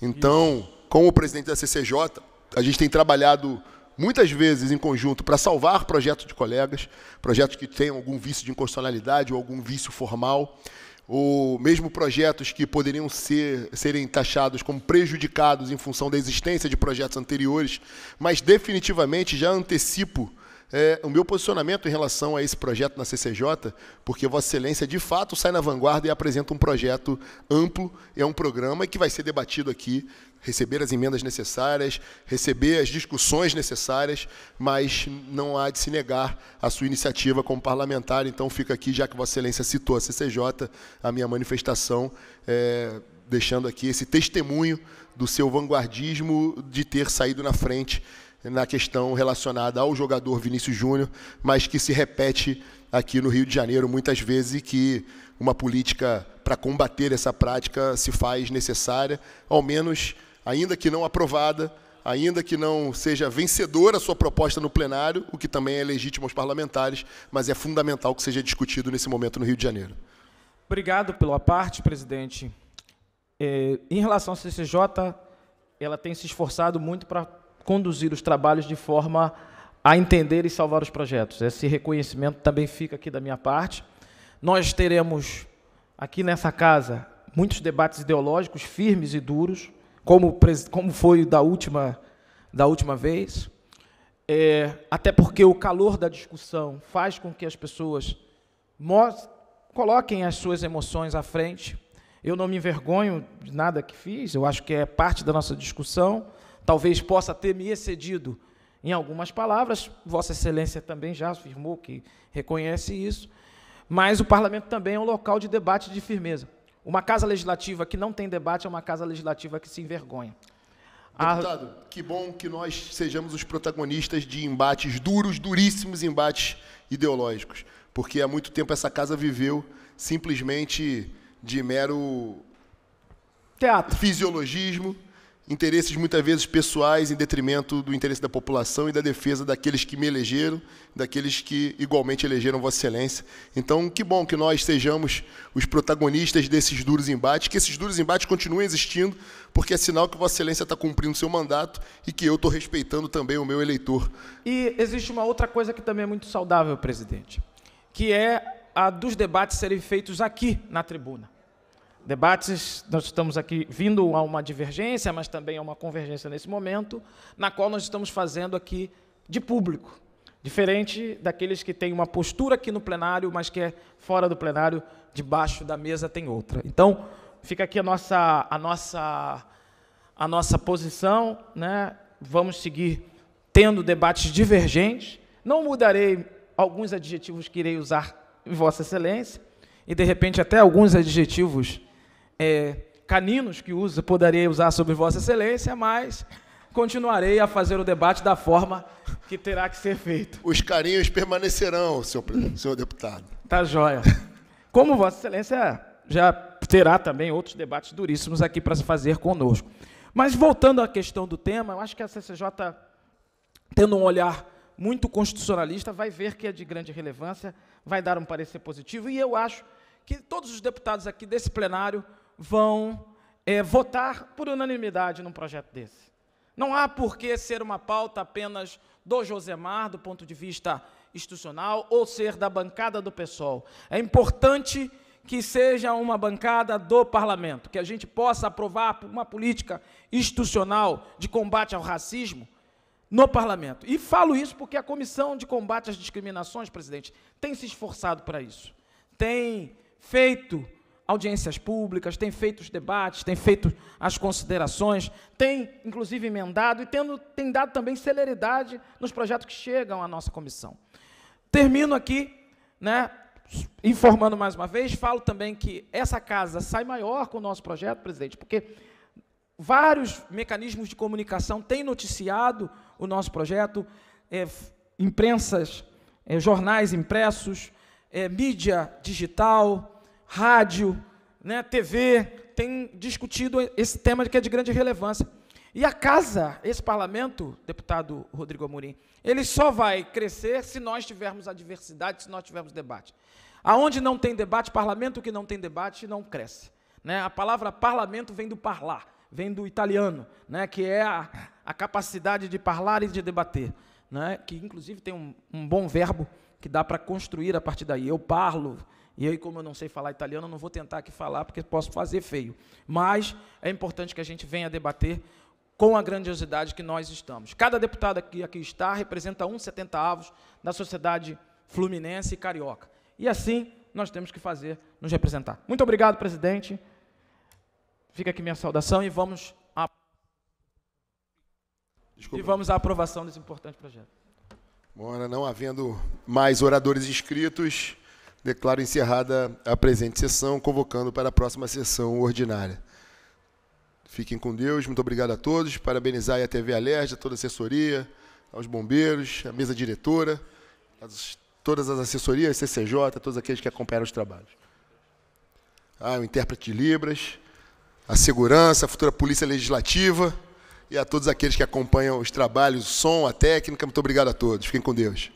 Então, com o presidente da CCJ, a gente tem trabalhado muitas vezes em conjunto para salvar projetos de colegas, projetos que tenham algum vício de inconstitucionalidade ou algum vício formal ou mesmo projetos que poderiam ser, serem taxados como prejudicados em função da existência de projetos anteriores, mas definitivamente já antecipo é, o meu posicionamento em relação a esse projeto na CCJ, porque Vossa Excelência de fato sai na vanguarda e apresenta um projeto amplo, é um programa que vai ser debatido aqui receber as emendas necessárias, receber as discussões necessárias, mas não há de se negar a sua iniciativa como parlamentar. Então fica aqui, já que Vossa Excelência citou a CCJ, a minha manifestação, é, deixando aqui esse testemunho do seu vanguardismo de ter saído na frente na questão relacionada ao jogador Vinícius Júnior, mas que se repete aqui no Rio de Janeiro muitas vezes e que uma política para combater essa prática se faz necessária, ao menos, ainda que não aprovada, ainda que não seja vencedora a sua proposta no plenário, o que também é legítimo aos parlamentares, mas é fundamental que seja discutido nesse momento no Rio de Janeiro. Obrigado pela parte, presidente. É, em relação à CCJ, ela tem se esforçado muito para conduzir os trabalhos de forma a entender e salvar os projetos. Esse reconhecimento também fica aqui da minha parte. Nós teremos aqui nessa casa, muitos debates ideológicos firmes e duros, como, como foi o da última, da última vez. É, até porque o calor da discussão faz com que as pessoas coloquem as suas emoções à frente. Eu não me envergonho de nada que fiz, eu acho que é parte da nossa discussão. Talvez possa ter me excedido em algumas palavras, Vossa Excelência também já afirmou que reconhece isso, mas o parlamento também é um local de debate de firmeza. Uma casa legislativa que não tem debate é uma casa legislativa que se envergonha. Deputado, a... que bom que nós sejamos os protagonistas de embates duros, duríssimos embates ideológicos, porque há muito tempo essa casa viveu simplesmente de mero teatro, fisiologismo interesses muitas vezes pessoais em detrimento do interesse da população e da defesa daqueles que me elegeram, daqueles que igualmente elegeram Vossa Excelência. Então, que bom que nós sejamos os protagonistas desses duros embates, que esses duros embates continuem existindo, porque é sinal que Vossa Excelência está cumprindo seu mandato e que eu estou respeitando também o meu eleitor. E existe uma outra coisa que também é muito saudável, presidente, que é a dos debates serem feitos aqui na tribuna debates, nós estamos aqui vindo a uma divergência, mas também a uma convergência nesse momento, na qual nós estamos fazendo aqui de público, diferente daqueles que têm uma postura aqui no plenário, mas que é fora do plenário, debaixo da mesa tem outra. Então, fica aqui a nossa a nossa a nossa posição, né? Vamos seguir tendo debates divergentes. Não mudarei alguns adjetivos que irei usar em vossa excelência e de repente até alguns adjetivos é, caninos que uso poderei usar sobre Vossa Excelência, mas continuarei a fazer o debate da forma que terá que ser feito. Os carinhos permanecerão, senhor, senhor deputado. Tá joia. Como Vossa Excelência já terá também outros debates duríssimos aqui para se fazer conosco. Mas voltando à questão do tema, eu acho que a CCJ, tendo um olhar muito constitucionalista, vai ver que é de grande relevância, vai dar um parecer positivo, e eu acho que todos os deputados aqui desse plenário vão é, votar por unanimidade num projeto desse. Não há por que ser uma pauta apenas do Josemar, do ponto de vista institucional, ou ser da bancada do PSOL. É importante que seja uma bancada do parlamento, que a gente possa aprovar uma política institucional de combate ao racismo no parlamento. E falo isso porque a Comissão de Combate às Discriminações, presidente, tem se esforçado para isso. Tem feito audiências públicas, tem feito os debates, tem feito as considerações, tem, inclusive, emendado e tendo, tem dado também celeridade nos projetos que chegam à nossa comissão. Termino aqui, né, informando mais uma vez, falo também que essa casa sai maior com o nosso projeto, presidente, porque vários mecanismos de comunicação têm noticiado o nosso projeto, é, imprensas, é, jornais impressos, é, mídia digital, rádio, né, TV, tem discutido esse tema que é de grande relevância. E a casa, esse parlamento, deputado Rodrigo Amorim, ele só vai crescer se nós tivermos a diversidade, se nós tivermos debate. Aonde não tem debate, parlamento que não tem debate não cresce. Né? A palavra parlamento vem do parlar, vem do italiano, né? que é a, a capacidade de falar e de debater, né? que inclusive tem um, um bom verbo que dá para construir a partir daí. Eu parlo, e aí, como eu não sei falar italiano, eu não vou tentar aqui falar, porque posso fazer feio. Mas é importante que a gente venha debater com a grandiosidade que nós estamos. Cada deputado que aqui está representa um setenta avos da sociedade fluminense e carioca. E assim nós temos que fazer nos representar. Muito obrigado, presidente. Fica aqui minha saudação e vamos à, Desculpa. e vamos à aprovação desse importante projeto. Bora, não havendo mais oradores inscritos. Declaro encerrada a presente sessão, convocando para a próxima sessão ordinária. Fiquem com Deus, muito obrigado a todos. Parabenizar a TV Alerj, a toda a assessoria, aos bombeiros, a mesa diretora, as, todas as assessorias, CCJ, todos aqueles que acompanharam os trabalhos. Ah, o intérprete de Libras, a segurança, a futura polícia legislativa e a todos aqueles que acompanham os trabalhos, o som, a técnica. Muito obrigado a todos. Fiquem com Deus.